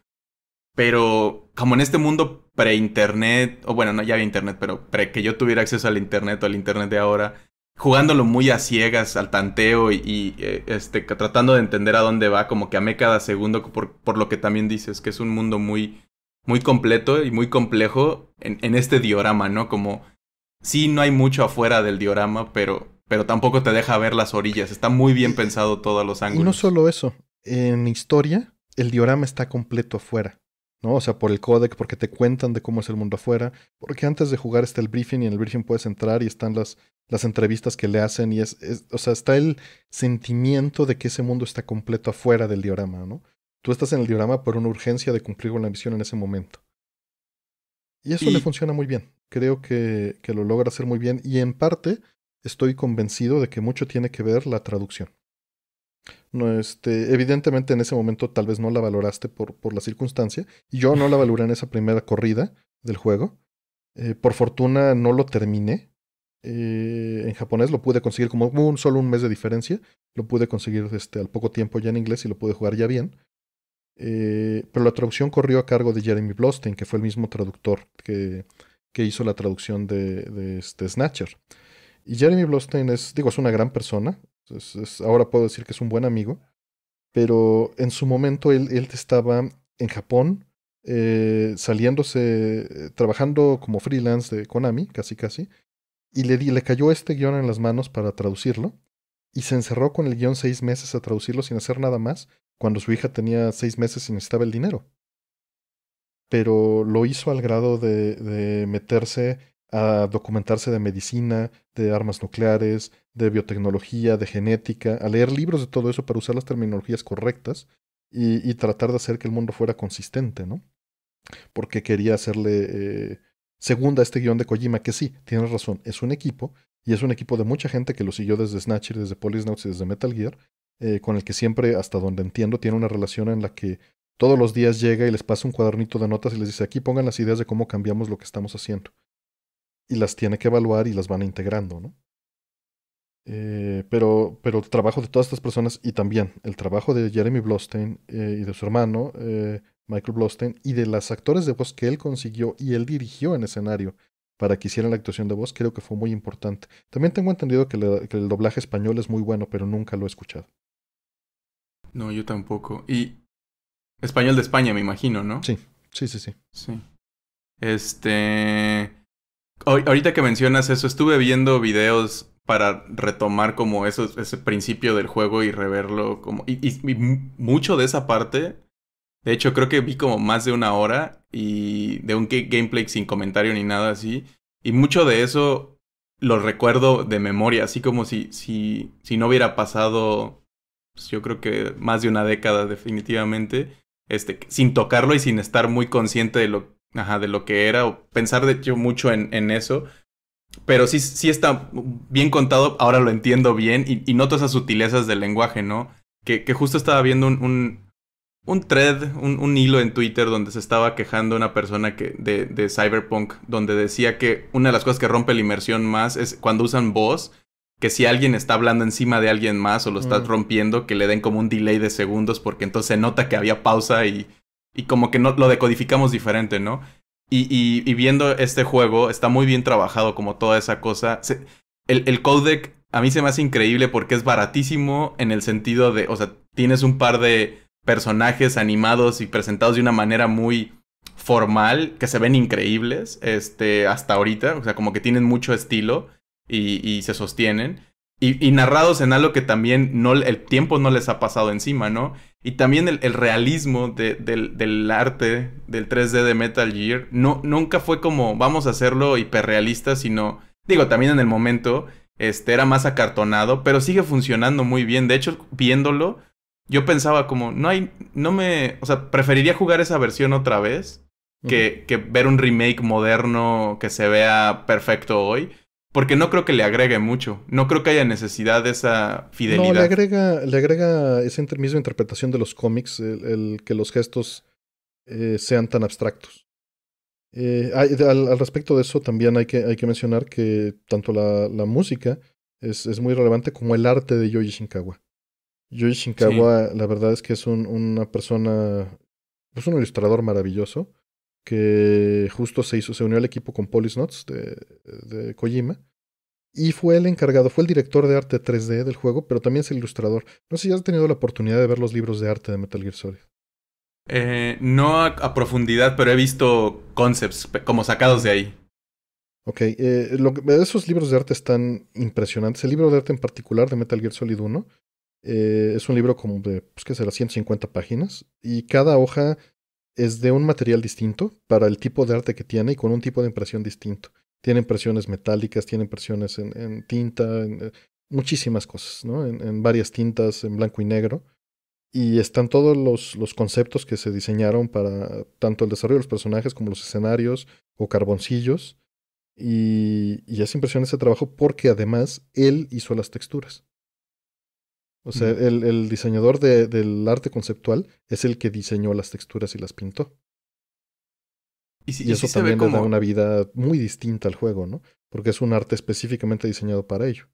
Pero como en este mundo pre-internet, o bueno, no, ya había internet, pero pre que yo tuviera acceso al internet o al internet de ahora, jugándolo muy a ciegas, al tanteo y, eh, este, tratando de entender a dónde va, como que amé cada segundo, por, lo que también dices, que es un mundo muy, muy completo y muy complejo en, este diorama, ¿no? Como sí, no hay mucho afuera del diorama, pero, pero tampoco te deja ver las orillas. Está muy bien pensado todos los ángulos. Y no solo eso, en historia el diorama está completo afuera. ¿no? O sea, por el codec, porque te cuentan de cómo es el mundo afuera, porque antes de jugar está el briefing y en el briefing puedes entrar y están las, las entrevistas que le hacen y o sea, está el sentimiento de que ese mundo está completo afuera del diorama, ¿no? Tú estás en el diorama por una urgencia de cumplir con la misión en ese momento. Y eso le funciona muy bien. Creo que, que lo logra hacer muy bien y en parte estoy convencido de que mucho tiene que ver la traducción. No, este, evidentemente en ese momento tal vez no la valoraste por, por la circunstancia. Y Yo no la valoré en esa primera corrida del juego. Eh, por fortuna no lo terminé. Eh, en japonés lo pude conseguir como un, solo un mes de diferencia. Lo pude conseguir este, al poco tiempo ya en inglés y lo pude jugar ya bien. Eh, pero la traducción corrió a cargo de Jeremy Blostein, que fue el mismo traductor que, que hizo la traducción de, de, este, Snatcher. Y Jeremy Blostein es, digo, es una gran persona. ahora puedo decir que es un buen amigo. Pero en su momento él, él estaba en Japón, eh, saliéndose, eh, trabajando como freelance de Konami, casi casi. Y le, le cayó este guión en las manos para traducirlo. Y se encerró con el guión seis meses a traducirlo sin hacer nada más cuando su hija tenía seis meses y necesitaba el dinero. Pero lo hizo al grado de, meterse a documentarse de medicina, de armas nucleares, de biotecnología, de genética, a leer libros de todo eso para usar las terminologías correctas y, tratar de hacer que el mundo fuera consistente, ¿no? Porque quería hacerle eh, segunda a este guión de Kojima, que sí, tienes razón, es un equipo, y es un equipo de mucha gente que lo siguió desde Snatcher, desde Polysnauts y desde Metal Gear, eh, con el que siempre, hasta donde entiendo, tiene una relación en la que todos los días llega y les pasa un cuadernito de notas y les dice, aquí pongan las ideas de cómo cambiamos lo que estamos haciendo. Y las tiene que evaluar y las van integrando, ¿no? Eh, pero, pero el trabajo de todas estas personas y también el trabajo de Jeremy Blostein eh, y de su hermano, Michael Blostein, y de los actores de voz que él consiguió y él dirigió en escenario para que hicieran la actuación de voz, creo que fue muy importante. También tengo entendido que el doblaje español es muy bueno, pero nunca lo he escuchado. No, yo tampoco. Y español de España, me imagino, ¿no? Sí, sí, sí, sí. Sí. Este... Ahorita que mencionas eso, estuve viendo videos para retomar como eso, ese principio del juego y reverlo como... Y, y, mucho de esa parte, de hecho creo que vi como más de una hora y de un gameplay sin comentario ni nada así. Y mucho de eso lo recuerdo de memoria, así como si, si, si no hubiera pasado pues, yo creo que más de una década definitivamente, este, sin tocarlo y sin estar muy consciente de lo, ajá, de lo que era, o pensar de hecho mucho en, en eso. Pero sí, sí está bien contado, ahora lo entiendo bien y, noto esas sutilezas del lenguaje, ¿no? Que, que justo estaba viendo un, un, un thread, un, un, hilo en Twitter donde se estaba quejando una persona que, de, de, Cyberpunk, donde decía que una de las cosas que rompe la inmersión más es cuando usan voz que si alguien está hablando encima de alguien más o lo está mm. rompiendo, que le den como un delay de segundos porque entonces se nota que había pausa y, y como que no, lo decodificamos diferente, ¿no? Y, y, viendo este juego, está muy bien trabajado como toda esa cosa. el, el codec a mí se me hace increíble porque es baratísimo en el sentido de, o sea, tienes un par de personajes animados y presentados de una manera muy formal, que se ven increíbles, este, hasta ahorita, o sea, como que tienen mucho estilo y, se sostienen. Y, narrados en algo que también no, el tiempo no les ha pasado encima, ¿no? Y también el, realismo del, arte del 3D de Metal Gear no, nunca fue como vamos a hacerlo hiperrealista, sino, digo, también en el momento este, era más acartonado, pero sigue funcionando muy bien. De hecho, viéndolo, yo pensaba como, no hay, no me, o sea, preferiría jugar esa versión otra vez que ver un remake moderno que se vea perfecto hoy. Porque no creo que le agregue mucho. No creo que haya necesidad de esa fidelidad. No, le agrega, le agrega esa misma interpretación de los cómics, el, que los gestos eh, sean tan abstractos. Eh, al, respecto de eso, también hay que, hay que mencionar que tanto la, música es, es, muy relevante como el arte de Yoji Shinkawa. Yoji Shinkawa, la verdad es que es una persona, es pues, un ilustrador maravilloso que justo se hizo, se unió al equipo con Polisnots de, de Kojima. Y fue el encargado, fue el director de arte 3D del juego, pero también es el ilustrador. No sé si has tenido la oportunidad de ver los libros de arte de Metal Gear Solid. Eh, no a, profundidad, pero he visto concepts como sacados de ahí. Ok, eh, esos libros de arte están impresionantes. El libro de arte en particular de Metal Gear Solid 1 eh, es un libro como de, pues qué será, 150 páginas. Y cada hoja es de un material distinto para el tipo de arte que tiene y con un tipo de impresión distinto. Tiene impresiones metálicas, tiene impresiones en, tinta, eh, muchísimas cosas, ¿no? En, varias tintas, en blanco y negro. Y están todos los, conceptos que se diseñaron para tanto el desarrollo de los personajes como los escenarios o carboncillos. Y, y es impresionante ese trabajo porque además él hizo las texturas. O sea, el, diseñador del arte conceptual es el que diseñó las texturas y las pintó. Y, eso también le da una vida muy distinta al juego, ¿no? Porque es un arte específicamente diseñado para ello.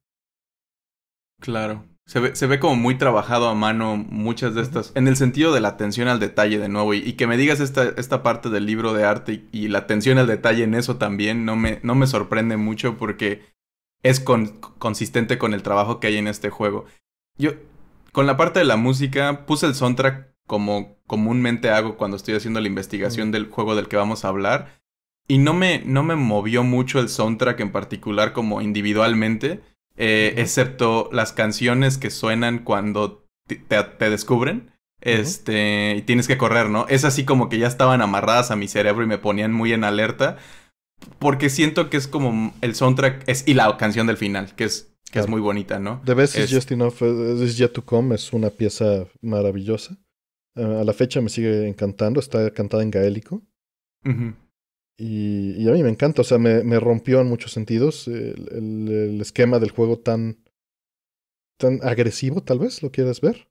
Claro. Se ve, como muy trabajado a mano muchas de estas, en el sentido de la atención al detalle de nuevo, y, que me digas esta, parte del libro de arte y, la atención al detalle en eso también no me, no me sorprende mucho porque es consistente con el trabajo que hay en este juego. Yo, con la parte de la música, puse el soundtrack como comúnmente hago cuando estoy haciendo la investigación del juego del que vamos a hablar. Y no me, no me movió mucho el soundtrack en particular como individualmente, eh, excepto las canciones que suenan cuando te, descubren. Este, y tienes que correr, ¿no? Es así como que ya estaban amarradas a mi cerebro y me ponían muy en alerta. Porque siento que es como el soundtrack es, y la canción del final, que es es muy bonita, ¿no? The Best is Just Enough, eh, Is Yet To Come es una pieza maravillosa. Eh, a la fecha me sigue encantando, está cantada en gaélico. y, a mí me encanta, o sea, me, rompió en muchos sentidos eh, el, esquema del juego tan, tan agresivo, tal vez, lo quieras ver,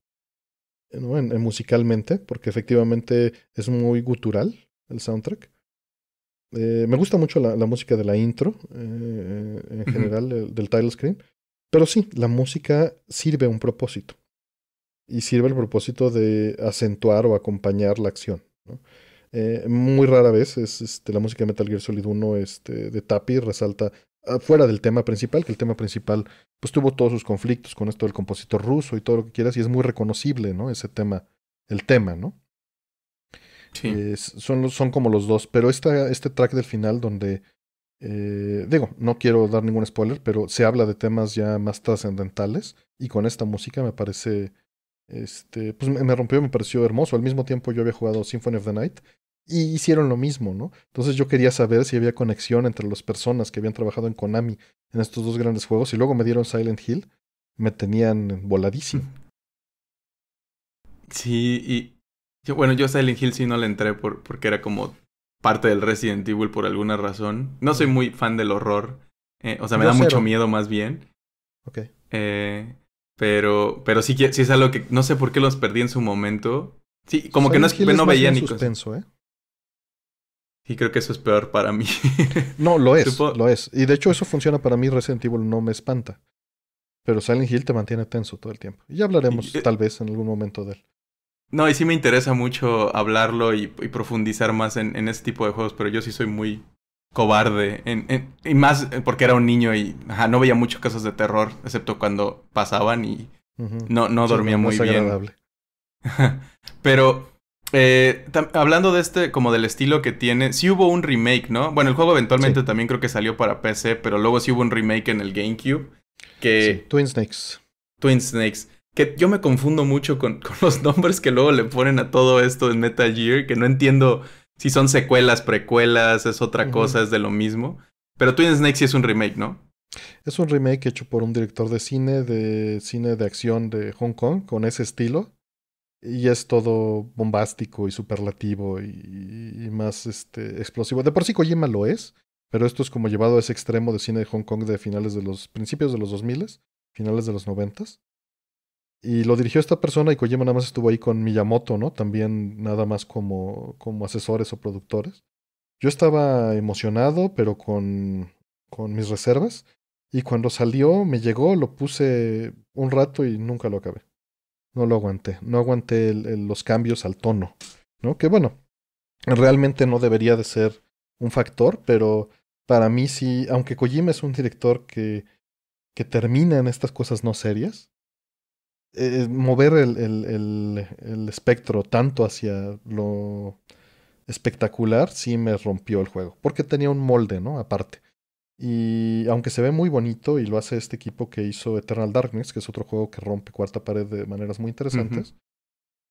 ¿no? musicalmente, porque efectivamente es muy gutural el soundtrack. me gusta mucho la, música de la intro, en general, del title screen. Pero sí, la música sirve un propósito. Y sirve el propósito de acentuar o acompañar la acción. Eh, muy rara vez es este, la música de Metal Gear Solid 1 este, de Tapi resalta ah, fuera del tema principal, que el tema principal pues tuvo todos sus conflictos con esto del compositor ruso y todo lo que quieras, y es muy reconocible, ¿no? Ese tema, el tema, ¿no? Sí. son, son como los dos, pero esta, este track del final donde eh, digo, no quiero dar ningún spoiler, pero se habla de temas ya más trascendentales y con esta música me parece, este, pues me, rompió, me pareció hermoso. Al mismo tiempo yo había jugado Symphony of the Night y hicieron lo mismo, ¿no? Entonces yo quería saber si había conexión entre las personas que habían trabajado en Konami en estos dos grandes juegos y luego me dieron Silent Hill, me tenían voladísimo. Sí, y bueno, yo Silent Hill sí no le entré porque era como parte del Resident Evil por alguna razón. No soy muy fan del horror. Eh, o sea, me da mucho miedo más bien. Ok. Eh, pero, pero sí, sí es algo que no sé por qué los perdí en su momento. Sí, como que no, es, no veía ni tenso ¿eh? Y creo que eso es peor para mí. no, lo es, lo es. Y de hecho eso funciona para mí, Resident Evil no me espanta. Pero Silent Hill te mantiene tenso todo el tiempo. Y ya hablaremos eh, tal vez en algún momento de él. No, y sí me interesa mucho hablarlo y, profundizar más en, en, este tipo de juegos, pero yo sí soy muy cobarde. y más porque era un niño y no veía muchos casos de terror, excepto cuando pasaban y no, no dormía muy bien. pero eh, hablando de este, como del estilo que tiene, sí hubo un remake, ¿no? Bueno, el juego eventualmente también creo que salió para PC, pero luego sí hubo un remake en el GameCube. Que... Sí, Twin Snakes. Twin Snakes que yo me confundo mucho con, los nombres que luego le ponen a todo esto en Metal Gear, que no entiendo si son secuelas, precuelas, es otra cosa, es de lo mismo. Pero Twin Snakes sí es un remake, ¿no? Es un remake hecho por un director de cine, de cine de acción de Hong Kong, con ese estilo. Y es todo bombástico y superlativo y, más este, explosivo. De por sí Kojima lo es, pero esto es como llevado a ese extremo de cine de Hong Kong de finales de los principios de los 2000, finales de los 90. Y lo dirigió esta persona y Kojima nada más estuvo ahí con Miyamoto, ¿no? También nada más como, como asesores o productores. Yo estaba emocionado, pero con, con mis reservas. Y cuando salió, me llegó, lo puse un rato y nunca lo acabé. No lo aguanté. No aguanté los cambios al tono, ¿no? Que bueno, realmente no debería de ser un factor, pero para mí sí, aunque Kojima es un director que, que termina en estas cosas no serias, eh, mover el, espectro tanto hacia lo espectacular sí me rompió el juego, porque tenía un molde, ¿no? Aparte. Y aunque se ve muy bonito y lo hace este equipo que hizo Eternal Darkness, que es otro juego que rompe cuarta pared de maneras muy interesantes,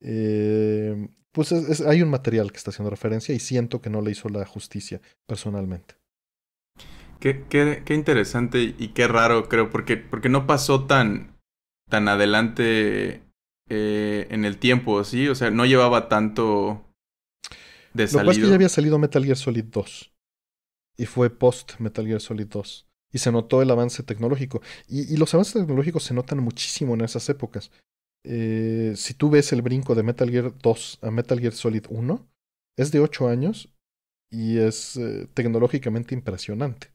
eh, pues hay un material que está haciendo referencia y siento que no le hizo la justicia personalmente. Qué, qué, qué interesante y qué raro creo, porque, porque no pasó tan, tan adelante eh, en el tiempo, ¿sí? O sea, no llevaba tanto de Lo que ya había salido Metal Gear Solid 2. Y fue post Metal Gear Solid 2. Y se notó el avance tecnológico. Y, los avances tecnológicos se notan muchísimo en esas épocas. Eh, si tú ves el brinco de Metal Gear 2 a Metal Gear Solid 1, es de 8 años y es eh, tecnológicamente impresionante.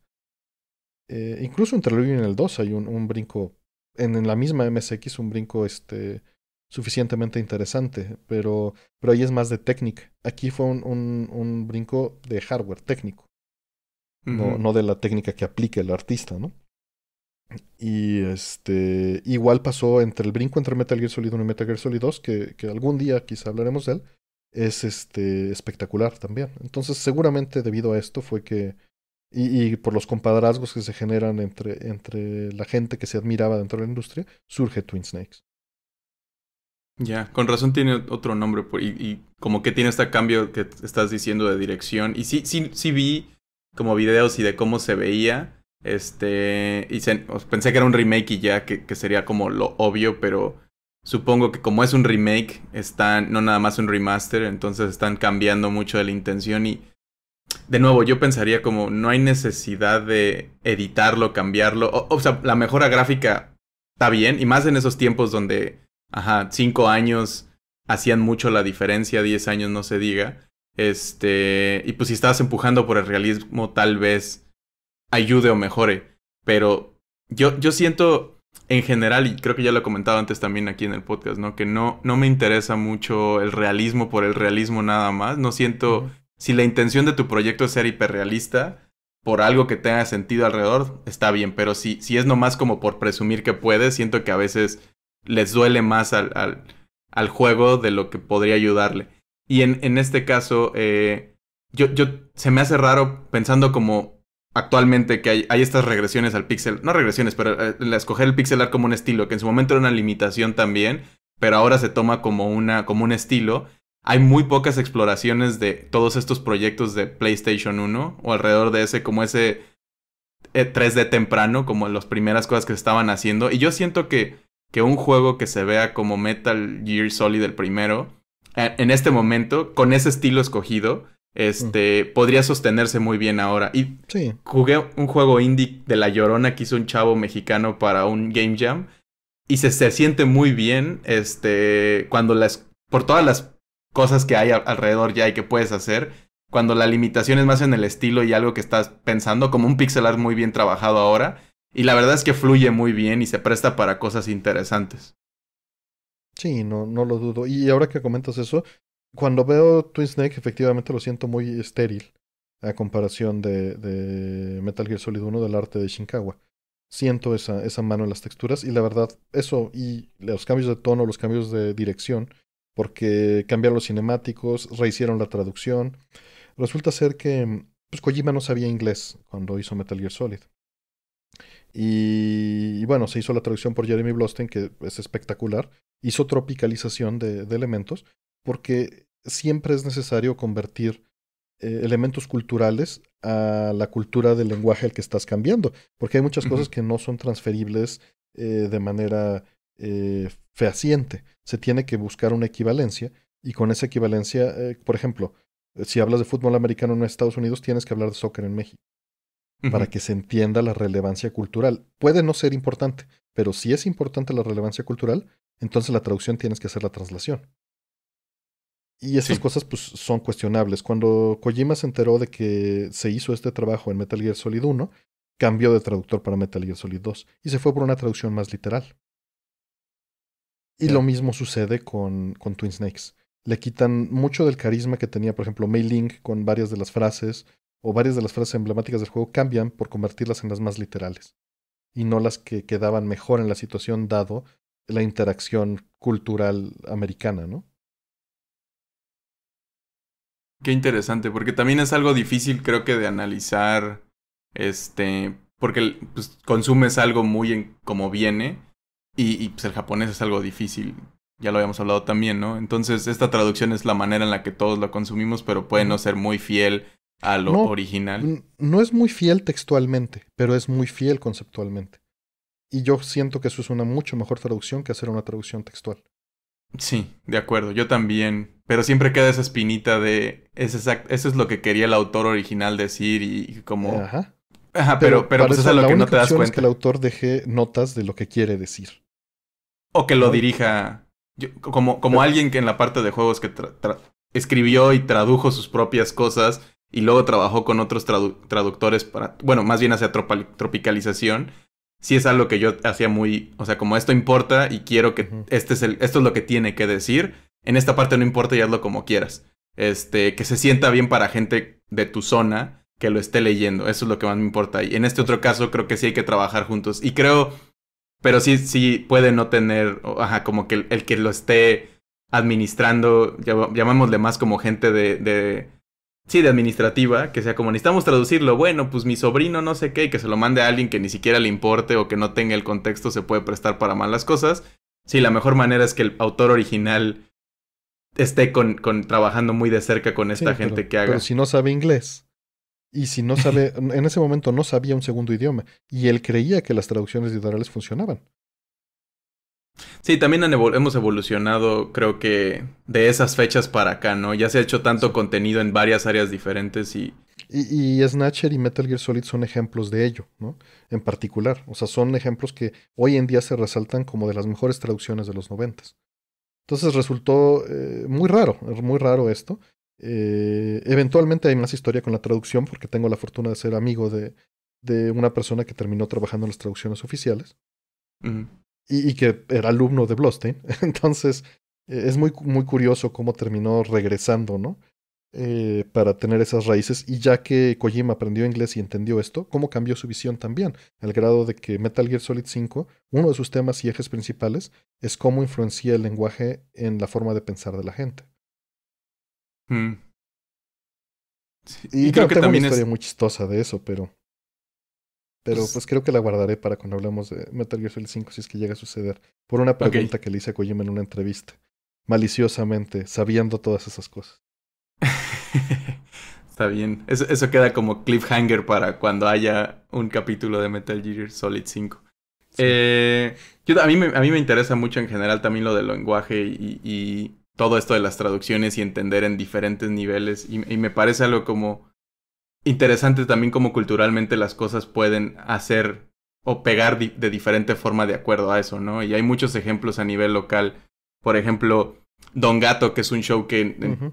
incluso entre el 1 y el 2 hay un, brinco en, la misma MSX un brinco este, suficientemente interesante, pero, pero ahí es más de técnica. Aquí fue un, un, brinco de hardware técnico, no, no de la técnica que aplique el artista, ¿no? Y este, igual pasó entre el brinco entre Metal Gear Solid 1 y Metal Gear Solid 2, que, que algún día quizá hablaremos de él, es este, espectacular también. Entonces seguramente debido a esto fue que y, por los compadrazgos que se generan entre, entre la gente que se admiraba dentro de la industria, surge Twin Snakes. Ya, con razón tiene otro nombre y, como que tiene este cambio que estás diciendo de dirección. Y sí, sí, sí vi como videos y de cómo se veía. Este, y pensé que era un remake y ya, que, sería como lo obvio, pero supongo que como es un remake, están, no nada más un remaster, entonces están cambiando mucho de la intención y de nuevo, yo pensaría como no hay necesidad de editarlo, cambiarlo. O, sea, la mejora gráfica está bien, y más en esos tiempos donde, ajá, cinco años hacían mucho la diferencia, Diez años no se diga. Este, y pues si estabas empujando por el realismo, tal vez ayude o mejore. Pero yo, yo siento en general, y creo que ya lo he comentado antes también aquí en el podcast, ¿no? Que no, no me interesa mucho el realismo por el realismo nada más. No siento. Si la intención de tu proyecto es ser hiperrealista, por algo que tenga sentido alrededor, está bien, pero si, si es nomás como por presumir que puedes, siento que a veces les duele más al, juego de lo que podría ayudarle. Y en, en este caso, eh, yo, yo, se me hace raro pensando como actualmente que hay, estas regresiones al pixel, no regresiones, pero eh, escoger el pixelar como un estilo, que en su momento era una limitación también, pero ahora se toma como, una, como un estilo hay muy pocas exploraciones de todos estos proyectos de PlayStation 1 o alrededor de ese, como ese 3D eh, temprano, como las primeras cosas que se estaban haciendo. Y yo siento que, que un juego que se vea como Metal Gear Solid el primero, eh, en este momento, con ese estilo escogido, este, mm. podría sostenerse muy bien ahora. Y jugué un juego indie de La Llorona que hizo un chavo mexicano para un Game Jam. Y se, se siente muy bien, este, cuando las, por todas las cosas que hay alrededor ya y que puedes hacer, cuando la limitación es más en el estilo y algo que estás pensando, como un pixel art muy bien trabajado ahora, y la verdad es que fluye muy bien y se presta para cosas interesantes. Sí, no, no lo dudo. Y ahora que comentas eso, cuando veo Twin Snake, efectivamente lo siento muy estéril a comparación de, de Metal Gear Solid 1 del arte de Shinkawa. Siento esa, esa mano en las texturas y la verdad, eso y los cambios de tono, los cambios de dirección, porque cambiaron los cinemáticos, rehicieron la traducción. Resulta ser que pues, Kojima no sabía inglés cuando hizo Metal Gear Solid. Y, bueno, se hizo la traducción por Jeremy Blosten, que es espectacular. Hizo tropicalización de, elementos, porque siempre es necesario convertir eh, elementos culturales a la cultura del lenguaje al que estás cambiando, porque hay muchas cosas que no son transferibles eh, de manera eh, fehaciente. Se tiene que buscar una equivalencia y con esa equivalencia, eh, por ejemplo, si hablas de fútbol americano en Estados Unidos, tienes que hablar de soccer en México para que se entienda la relevancia cultural. Puede no ser importante, pero si es importante la relevancia cultural, entonces la traducción tienes que hacer la traslación Y esas cosas pues, son cuestionables. Cuando Kojima se enteró de que se hizo este trabajo en Metal Gear Solid 1, cambió de traductor para Metal Gear Solid 2 y se fue por una traducción más literal. Y lo mismo sucede con, con, Twin Snakes. Le quitan mucho del carisma que tenía, por ejemplo, Mei Link con varias de las frases o varias de las frases emblemáticas del juego cambian por convertirlas en las más literales y no las que quedaban mejor en la situación dado la interacción cultural americana, ¿no? Qué interesante, porque también es algo difícil creo que de analizar, este, porque pues, consumes algo muy en, como viene y, pues, el japonés es algo difícil, ya lo habíamos hablado también, ¿no? Entonces esta traducción es la manera en la que todos la consumimos, pero puede no ser muy fiel a lo original. No es muy fiel textualmente, pero es muy fiel conceptualmente. Y yo siento que eso es una mucho mejor traducción que hacer una traducción textual. Sí, de acuerdo, yo también. Pero siempre queda esa espinita de. eso es lo que quería el autor original decir y, como. Ajá. Ajá, pero, pero, pues, es a lo que no te das cuenta. Es que el autor deje notas de lo que quiere decir. O que lo dirija. como, como alguien que en la parte de juegos que escribió y tradujo sus propias cosas y luego trabajó con otros traductores para, bueno, más bien hacia tropicalización. Sí es algo que yo hacía muy, o sea, como esto importa y quiero que este es el, esto es lo que tiene que decir. En esta parte no importa y hazlo como quieras. Este, que se sienta bien para gente de tu zona que lo esté leyendo. Eso es lo que más me importa. Y en este otro caso creo que sí hay que trabajar juntos. Y creo pero sí, sí puede no tener, ajá, como que el, que lo esté administrando, llamémosle más como gente de, sí, de administrativa, que sea como necesitamos traducirlo, bueno, pues mi sobrino no sé qué, y que se lo mande a alguien que ni siquiera le importe o que no tenga el contexto, se puede prestar para malas cosas. Sí, la mejor manera es que el autor original esté con, trabajando muy de cerca con esta gente que haga. Pero si no sabe inglés. Y si no sabe, en ese momento no sabía un segundo idioma. Y él creía que las traducciones literales funcionaban. Sí, también hemos evolucionado, creo que, de esas fechas para acá, ¿no? Ya se ha hecho tanto contenido en varias áreas diferentes y... Y, Snatcher y Metal Gear Solid son ejemplos de ello, ¿no? En particular. O sea, son ejemplos que hoy en día se resaltan como de las mejores traducciones de los noventas. Entonces resultó eh, muy raro, muy raro esto. Eh, eventualmente hay más historia con la traducción porque tengo la fortuna de ser amigo de, de una persona que terminó trabajando en las traducciones oficiales y, que era alumno de Blostein. Entonces e, es muy, muy curioso cómo terminó regresando, ¿no? Eh, para tener esas raíces y ya que Kojima aprendió inglés y entendió esto, cómo cambió su visión también, al grado de que Metal Gear Solid 5, uno de sus temas y ejes principales es cómo influencia el lenguaje en la forma de pensar de la gente. Mm. y, creo, que tengo también una historia muy chistosa de eso, pero. Pero pues, pues... creo que la guardaré para cuando hablemos de Metal Gear Solid 5 si es que llega a suceder. Por una pregunta que le hice a Kojima en una entrevista. Maliciosamente, sabiendo todas esas cosas. Está bien. Eso, queda como cliffhanger para cuando haya un capítulo de Metal Gear Solid 5. Eh, a, mí me, interesa mucho en general también lo del lenguaje y todo esto de las traducciones y entender en diferentes niveles. Y, me parece algo como interesante también como culturalmente las cosas pueden hacer o pegar de diferente forma de acuerdo a eso, ¿no? Y hay muchos ejemplos a nivel local. Por ejemplo, Don Gato, que es un show que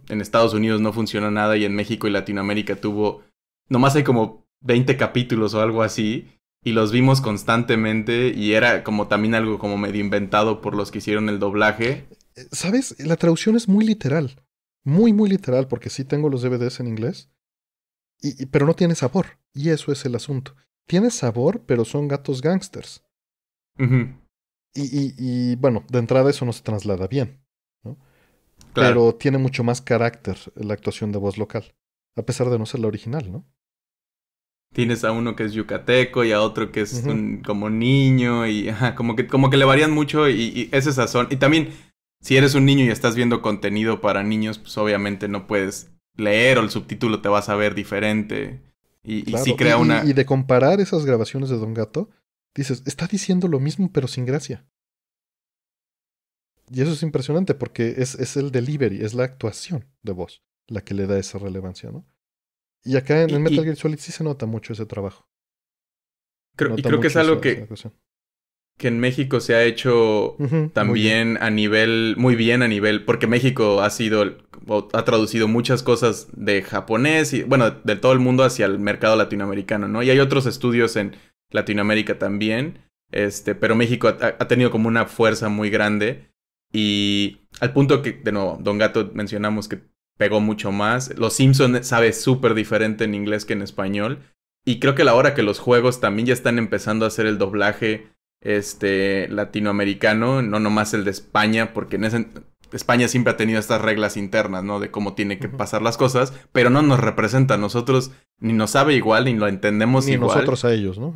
en, Estados Unidos no funcionó nada y en México y Latinoamérica tuvo, nomás hay como 20 capítulos o algo así. Y los vimos constantemente y era como también algo como medio inventado por los que hicieron el doblaje. ¿sabes? La traducción es muy literal. Muy, muy literal, porque sí tengo los DVDs en inglés. pero no tiene sabor. Y eso es el asunto. Tiene sabor, pero son gatos gangsters. y, bueno, de entrada eso no se traslada bien. ¿no? Claro. Pero tiene mucho más carácter la actuación de voz local. A pesar de no ser la original, ¿no? Tienes a uno que es yucateco y a otro que es un, como niño y como, que, como que le varían mucho y, y ese sazón. Y también si eres un niño y estás viendo contenido para niños, pues obviamente no puedes leer o el subtítulo te vas a ver diferente. Y, sí crea una. Y de comparar esas grabaciones de Don Gato, dices, está diciendo lo mismo pero sin gracia. Y eso es impresionante porque es, es el delivery, es la actuación de voz la que le da esa relevancia, ¿no? Y acá en, el Metal Gear Solid sí se nota mucho ese trabajo. Creo, y creo que es algo que, que en México se ha hecho también a nivel, muy bien a nivel, porque México ha sido, ha traducido muchas cosas de japonés y, bueno, de todo el mundo hacia el mercado latinoamericano, ¿no? Y hay otros estudios en Latinoamérica también, este, pero México ha, tenido como una fuerza muy grande y al punto que, de nuevo, Don Gato mencionamos que pegó mucho más. Los Simpsons sabe súper diferente en inglés que en español y creo que la hora que los juegos también ya están empezando a hacer el doblaje este latinoamericano, no nomás el de España, porque en ese, España siempre ha tenido estas reglas internas, ¿no? De cómo tiene que pasar las cosas, pero no nos representa. ...a Nosotros ni nos sabe igual, ni lo entendemos ni igual. Ni nosotros a ellos, ¿no?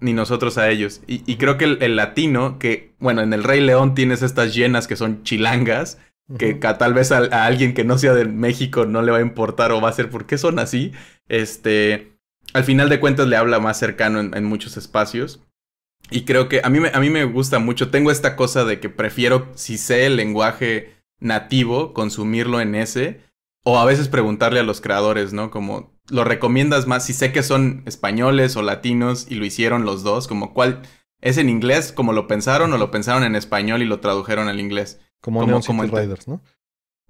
ni nosotros a ellos. Y, creo que el, latino, que, bueno, en el Rey León tienes estas llenas que son chilangas, que tal vez a, alguien que no sea de México no le va a importar o va a ser porque son así. Este, al final de cuentas le habla más cercano en muchos espacios. Y creo que a mí, me, a mí me gusta mucho. Tengo esta cosa de que prefiero, si sé el lenguaje nativo, consumirlo en ese. O a veces preguntarle a los creadores, ¿no? Como, ¿lo recomiendas más? Si sé que son españoles o latinos y lo hicieron los dos, como cuál es en inglés, como lo pensaron, o lo pensaron en español y lo tradujeron al inglés. Como, en City Riders, ¿no?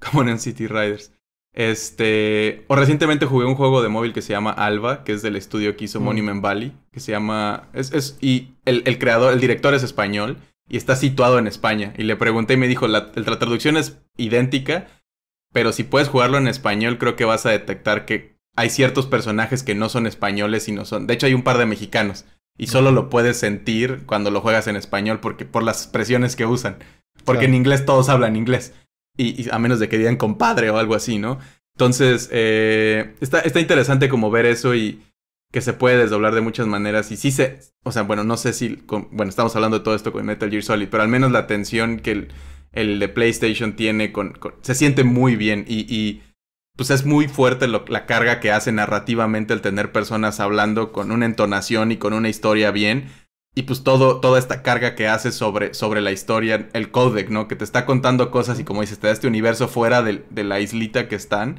Como en City Riders. Este, o recientemente jugué un juego de móvil que se llama Alba, que es del estudio que hizo mm. Monument Valley, que se llama, es, es y el, el, creador, el director es español y está situado en España. Y le pregunté y me dijo, la, la traducción es idéntica, pero si puedes jugarlo en español creo que vas a detectar que hay ciertos personajes que no son españoles y no son, de hecho hay un par de mexicanos y mm. solo lo puedes sentir cuando lo juegas en español porque por las expresiones que usan, porque en inglés todos hablan inglés y, a menos de que digan compadre o algo así, ¿no? Entonces, eh, está, interesante como ver eso y que se puede desdoblar de muchas maneras. Y sí se, o sea, bueno, no sé si, bueno, estamos hablando de todo esto con Metal Gear Solid, pero al menos la tensión que el, de PlayStation tiene con, se siente muy bien y, pues es muy fuerte la carga que hace narrativamente el tener personas hablando con una entonación y con una historia bien y pues todo, toda esta carga que hace sobre, sobre la historia, el codec, ¿no? Que te está contando cosas y como dices, te da este universo fuera de, la islita que están.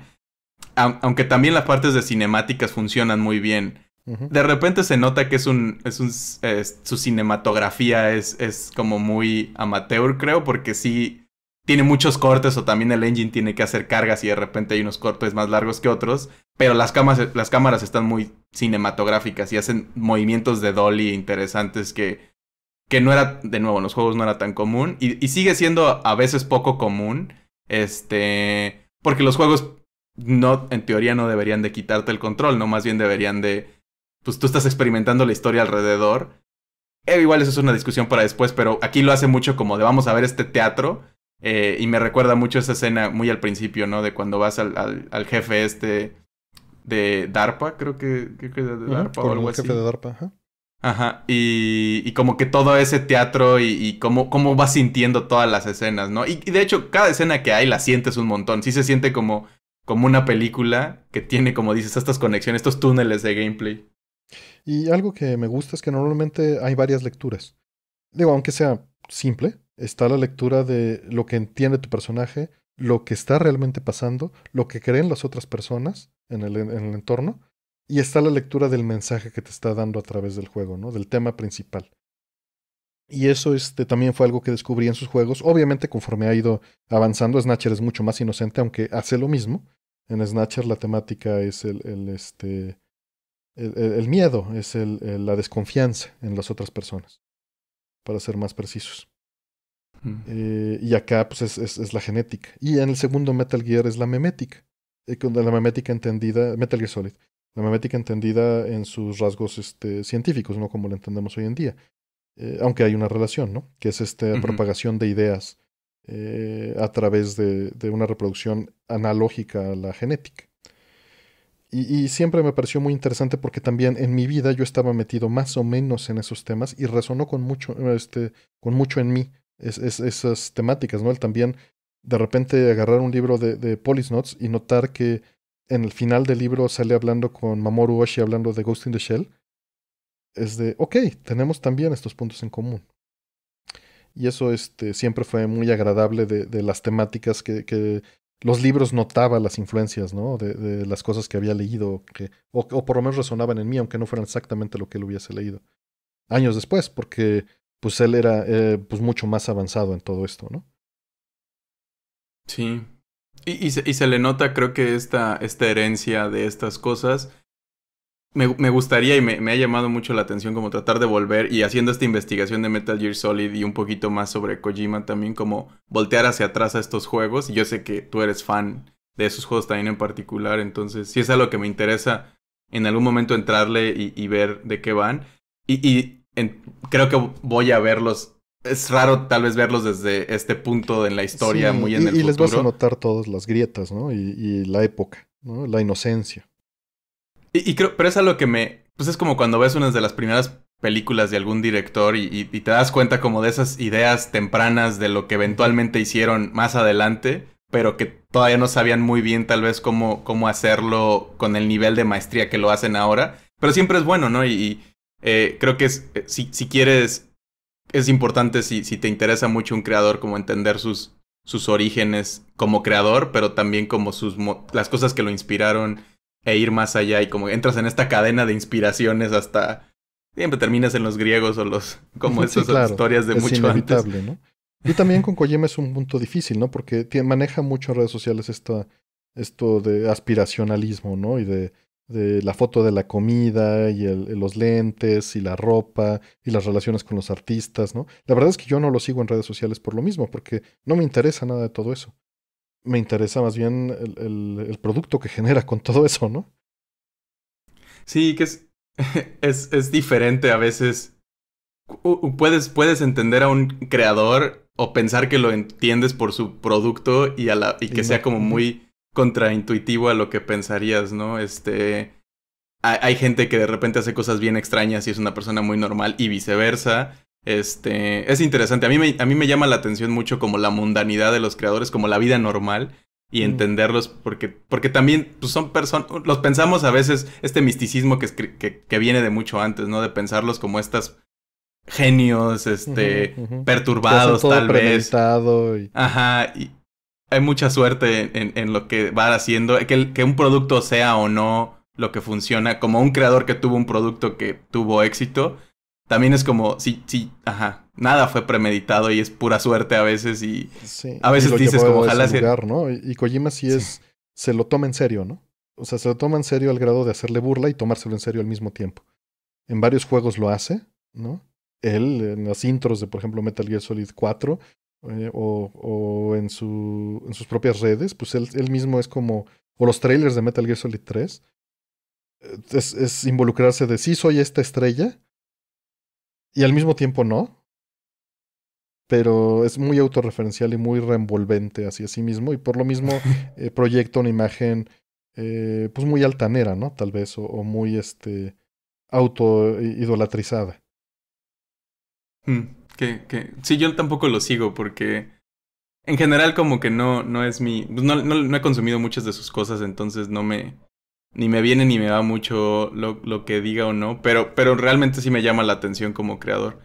aunque también las partes de cinemáticas funcionan muy bien. De repente se nota que es un. su cinematografía es, es como muy amateur, creo, porque sí tiene muchos cortes o también el engine tiene que hacer cargas y de repente hay unos cortes más largos que otros, pero las, las cámaras están muy cinematográficas y hacen movimientos de dolly interesantes que, que no era, de nuevo, en los juegos no era tan común y, sigue siendo a veces poco común, este, porque los juegos no, en teoría no deberían de quitarte el control, no más bien deberían de, pues tú estás experimentando la historia alrededor. Eh, igual eso es una discusión para después, pero aquí lo hace mucho como de vamos a ver este teatro eh, y me recuerda mucho esa escena muy al principio, ¿no? De cuando vas al, al, jefe este de DARPA, creo que, creo de DARPA o algo el jefe de DARPA, ajá. Ajá, y, y, como que todo ese teatro y, cómo, vas sintiendo todas las escenas, ¿no? Y, y, de hecho, cada escena que hay la sientes un montón. Sí se siente como, como una película que tiene, como dices, estas conexiones, estos túneles de gameplay. Y algo que me gusta es que normalmente hay varias lecturas. Digo, aunque sea simple, está la lectura de lo que entiende tu personaje, lo que está realmente pasando, lo que creen las otras personas en el, en el entorno, y está la lectura del mensaje que te está dando a través del juego, ¿no? Del tema principal. Y eso este, también fue algo que descubrí en sus juegos. Obviamente, conforme ha ido avanzando, Snatcher es mucho más inocente, aunque hace lo mismo. En Snatcher la temática es el, este, el, miedo, es el, la desconfianza en las otras personas, para ser más precisos. Mm. Eh, y acá pues, es, la genética. Y en el segundo Metal Gear es la memética. Eh, la memética entendida, Metal Gear Solid. La memética entendida en sus rasgos este, científicos, no como la entendemos hoy en día. Eh, aunque hay una relación, ¿no? Que es esta propagación de ideas a través de, una reproducción analógica a la genética. Y, y siempre me pareció muy interesante porque también en mi vida yo estaba metido más o menos en esos temas y resonó con mucho, este, con mucho en mí es, esas temáticas, ¿no? El también de repente agarrar un libro de, de notes y notar que en el final del libro sale hablando con Mamoru oshi hablando de Ghost in the Shell. Es de, ok, tenemos también estos puntos en común. Y eso este, siempre fue muy agradable de, de las temáticas que, que, los libros notaban las influencias, ¿no? De, las cosas que había leído, que, o, o, por lo menos resonaban en mí, aunque no fueran exactamente lo que él hubiese leído. Años después, porque pues él era eh, pues mucho más avanzado en todo esto, ¿no? Sí. Y, se, le nota, creo que esta, esta herencia de estas cosas. Me, me gustaría y me, ha llamado mucho la atención como tratar de volver y haciendo esta investigación de Metal Gear Solid y un poquito más sobre Kojima también, como voltear hacia atrás a estos juegos. Y yo sé que tú eres fan de esos juegos también en particular, entonces sí es algo que me interesa en algún momento entrarle y, ver de qué van. y creo que voy a verlos. Es raro tal vez verlos desde este punto en la historia, muy en el futuro. Y les vas a notar todas las grietas, ¿no? Y, la época, ¿no? La inocencia. Y, creo, pero es algo lo que me... Pues es como cuando ves una de las primeras películas de algún director y, te das cuenta como de esas ideas tempranas de lo que eventualmente hicieron más adelante, pero que todavía no sabían muy bien tal vez cómo, cómo hacerlo con el nivel de maestría que lo hacen ahora. Pero siempre es bueno, ¿no? Y, eh, creo que es, eh, si, si, quieres, es importante si, si te interesa mucho un creador, como entender sus, sus orígenes como creador, pero también como sus, las cosas que lo inspiraron e ir más allá y como entras en esta cadena de inspiraciones hasta... Siempre terminas en los griegos o los... como esas historias de es mucho inevitable, ¿no? Y también con Kojima es un punto difícil, ¿no? Porque maneja mucho en redes sociales esto de aspiracionalismo, ¿no? Y de de la foto de la comida y los lentes y la ropa y las relaciones con los artistas, ¿no? La verdad es que yo no lo sigo en redes sociales por lo mismo, porque no me interesa nada de todo eso. Me interesa más bien el, el, producto que genera con todo eso, ¿no? Sí, que es, es, es diferente a veces. Puedes, puedes entender a un creador o pensar que lo entiendes por su producto y, a y que sea como muy contraintuitivo a lo que pensarías, ¿no? Este, hay, gente que de repente hace cosas bien extrañas y es una persona muy normal y viceversa. Este, es interesante. A mí me, a mí me llama la atención mucho como la mundanidad de los creadores, como la vida normal y mm. entenderlos porque, porque también pues, son personas, los pensamos a veces, este misticismo que, que, viene de mucho antes, ¿no? De pensarlos como estas genios, este, perturbados tal vez. Ajá, y, hay mucha suerte en, lo que va haciendo. Que, un producto sea o no lo que funciona. Como un creador que tuvo un producto que tuvo éxito. También es como, sí, sí, ajá. Nada fue premeditado y es pura suerte a veces. Y a veces dices como ojalá ¿no? Y Kojima sí es... Se lo toma en serio, ¿no? O sea, se lo toma en serio al grado de hacerle burla y tomárselo en serio al mismo tiempo. En varios juegos lo hace, ¿no? Él, en las intros de, por ejemplo, Metal Gear Solid 4, eh, o, en, su, en, sus propias redes, pues él, mismo es como, o los trailers de Metal Gear Solid 3, eh, es, involucrarse de sí soy esta estrella y al mismo tiempo no, pero es muy autorreferencial y muy reenvolvente hacia sí mismo y por lo mismo eh, proyecta una imagen eh, pues muy altanera, ¿no? Tal vez, o, muy este, auto-idolatrizada. Hmm. Que, Sí, yo tampoco lo sigo porque en general como que no, no es mi... Pues no, no, he consumido muchas de sus cosas, entonces no me... Ni me viene ni me va mucho lo, lo que diga o no, pero, pero realmente sí me llama la atención como creador.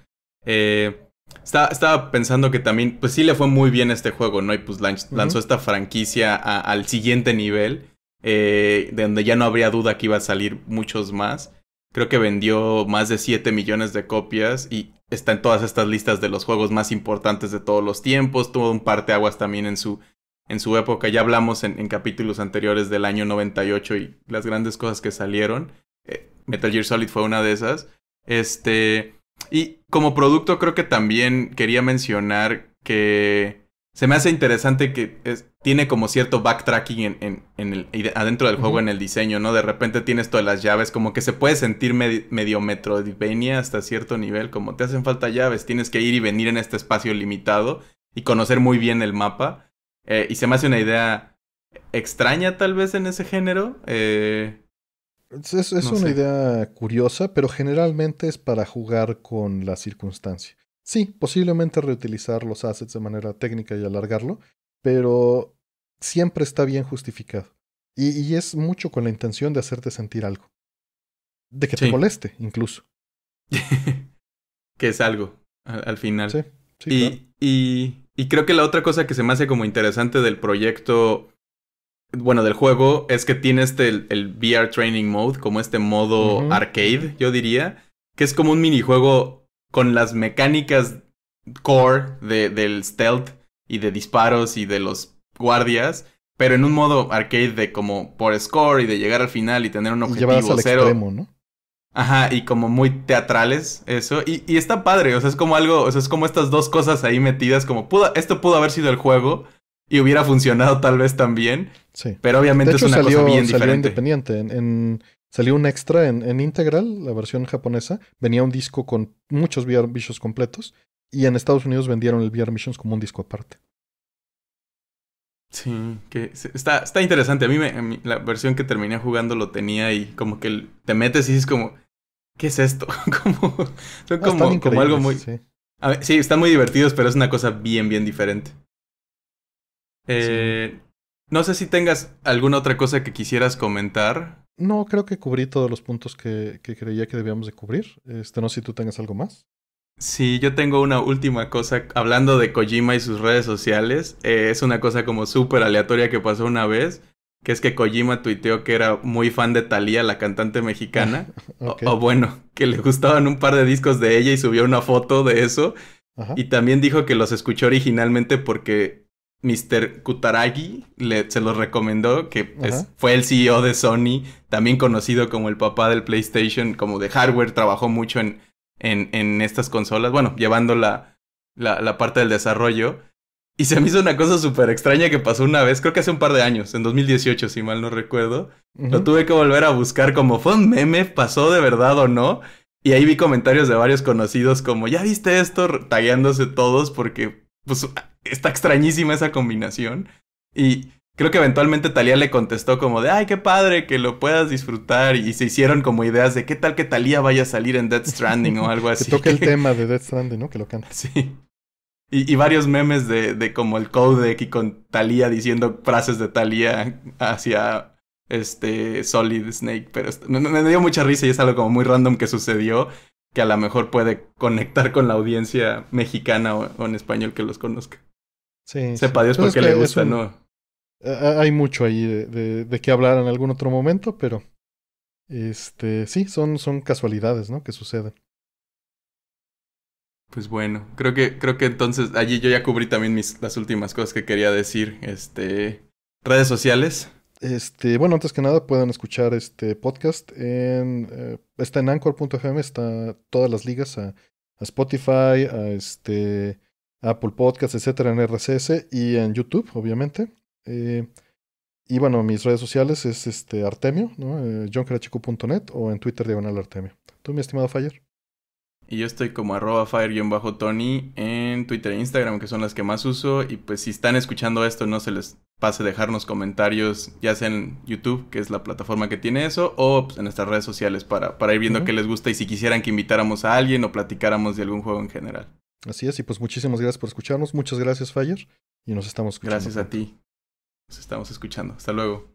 Eh, estaba, pensando que también, pues sí le fue muy bien este juego, ¿no? Y pues lanzó esta franquicia al siguiente nivel, eh, de donde ya no habría duda que iba a salir muchos más. Creo que vendió más de 7 millones de copias y está en todas estas listas de los juegos más importantes de todos los tiempos. Tuvo un parteaguas también en su, en su época. Ya hablamos en, capítulos anteriores del año 98 y las grandes cosas que salieron. Eh, Metal Gear Solid fue una de esas. Este. Y como producto, creo que también quería mencionar que se me hace interesante que es, tiene como cierto backtracking en, en, el, adentro del juego en el diseño, ¿no? De repente tienes todas las llaves, como que se puede sentir medio Metroidvania hasta cierto nivel, como te hacen falta llaves, tienes que ir y venir en este espacio limitado y conocer muy bien el mapa. Eh, y se me hace una idea extraña tal vez en ese género. Eh, es, es, una idea curiosa, pero generalmente es para jugar con la circunstancia. Sí, posiblemente reutilizar los assets de manera técnica y alargarlo, pero siempre está bien justificado. Y, es mucho con la intención de hacerte sentir algo. De que te moleste, incluso. que es algo, al, final. Sí, y, creo que la otra cosa que se me hace como interesante del proyecto, bueno, del juego, es que tiene este, el, VR Training Mode, como este modo arcade, yo diría, que es como un minijuego con las mecánicas core del stealth y de disparos y de los guardias, pero en un modo arcade de como por score y de llegar al final y tener un objetivo cero. Extremo, ¿no? Ajá, y como muy teatrales, eso. Y, y, está padre, o sea, es como algo, o sea, es como estas dos cosas ahí metidas, como pudo, esto pudo haber sido el juego y hubiera funcionado tal vez también. Sí. Pero obviamente es una cosa bien diferente. independiente. en, salió un extra en, en, Integral, la versión japonesa. Venía un disco con muchos bichos completos y en Estados Unidos vendieron el VR Missions como un disco aparte. Sí, que está, está interesante. A mí, la versión que terminé jugando lo tenía y como que te metes y dices como, ¿qué es esto? como, son ah, como, algo muy... Sí. están muy divertidos, pero es una cosa bien, bien diferente. Eh, no sé si tengas alguna otra cosa que quisieras comentar. No, creo que cubrí todos los puntos que, creía que debíamos de cubrir. Este, no sé si tú tengas algo más. Sí, yo tengo una última cosa, hablando de Kojima y sus redes sociales, eh, es una cosa como súper aleatoria que pasó una vez, que es que Kojima tuiteó que era muy fan de Thalía, la cantante mexicana, o, bueno, que le gustaban un par de discos de ella y subió una foto de eso, y también dijo que los escuchó originalmente porque Mr. Kutaragi le, se los recomendó, que fue el CEO de Sony, también conocido como el papá del PlayStation, como de hardware, trabajó mucho en en, en estas consolas, bueno, llevando la, la, parte del desarrollo. Y se me hizo una cosa súper extraña que pasó una vez, creo que hace un par de años, en 2018, si mal no recuerdo. Lo tuve que volver a buscar como, ¿fue un meme? ¿Pasó de verdad o no? Y ahí vi comentarios de varios conocidos como, ¿ya viste esto? Tagueándose todos porque, pues, está extrañísima esa combinación. Y Creo que eventualmente Talía le contestó como de, ay, qué padre que lo puedas disfrutar. Y se hicieron como ideas de qué tal que Talía vaya a salir en Dead Stranding o algo así. que toque el tema de Dead Stranding, ¿no? Que lo canta. Sí. Y, varios memes de, como el codec y con Talía diciendo frases de Talía hacia este Solid Snake. Pero me, dio mucha risa y es algo como muy random que sucedió que a lo mejor puede conectar con la audiencia mexicana o, en español que los conozca. Sí. Sepa Dios por pues le gusta, ¿no? Eh, eh, hay mucho ahí de, qué hablar en algún otro momento, pero este, sí, son, son casualidades, ¿no? Que suceden. Pues bueno, creo que, creo que entonces allí yo ya cubrí también mis, las últimas cosas que quería decir. Este, redes sociales. Este, bueno, antes que nada pueden escuchar este podcast en eh, está en anchor.fm, está todas las ligas a, a, Spotify, a este Apple Podcast, etcétera, en RSS y en YouTube, obviamente. Eh, y bueno, mis redes sociales es este Artemio, ¿no? Eh, o en Twitter diagonal Artemio. Tú, mi estimado Fire. Y yo estoy como arroba fire-tony en Twitter e Instagram, que son las que más uso. Y pues si están escuchando esto, no se les pase dejarnos comentarios, ya sea en YouTube, que es la plataforma que tiene eso, o pues, en nuestras redes sociales para, ir viendo qué les gusta y si quisieran que invitáramos a alguien o platicáramos de algún juego en general. Así es, y pues muchísimas gracias por escucharnos. Muchas gracias, Fire. Y nos estamos Gracias a ti. Nos estamos escuchando. Hasta luego.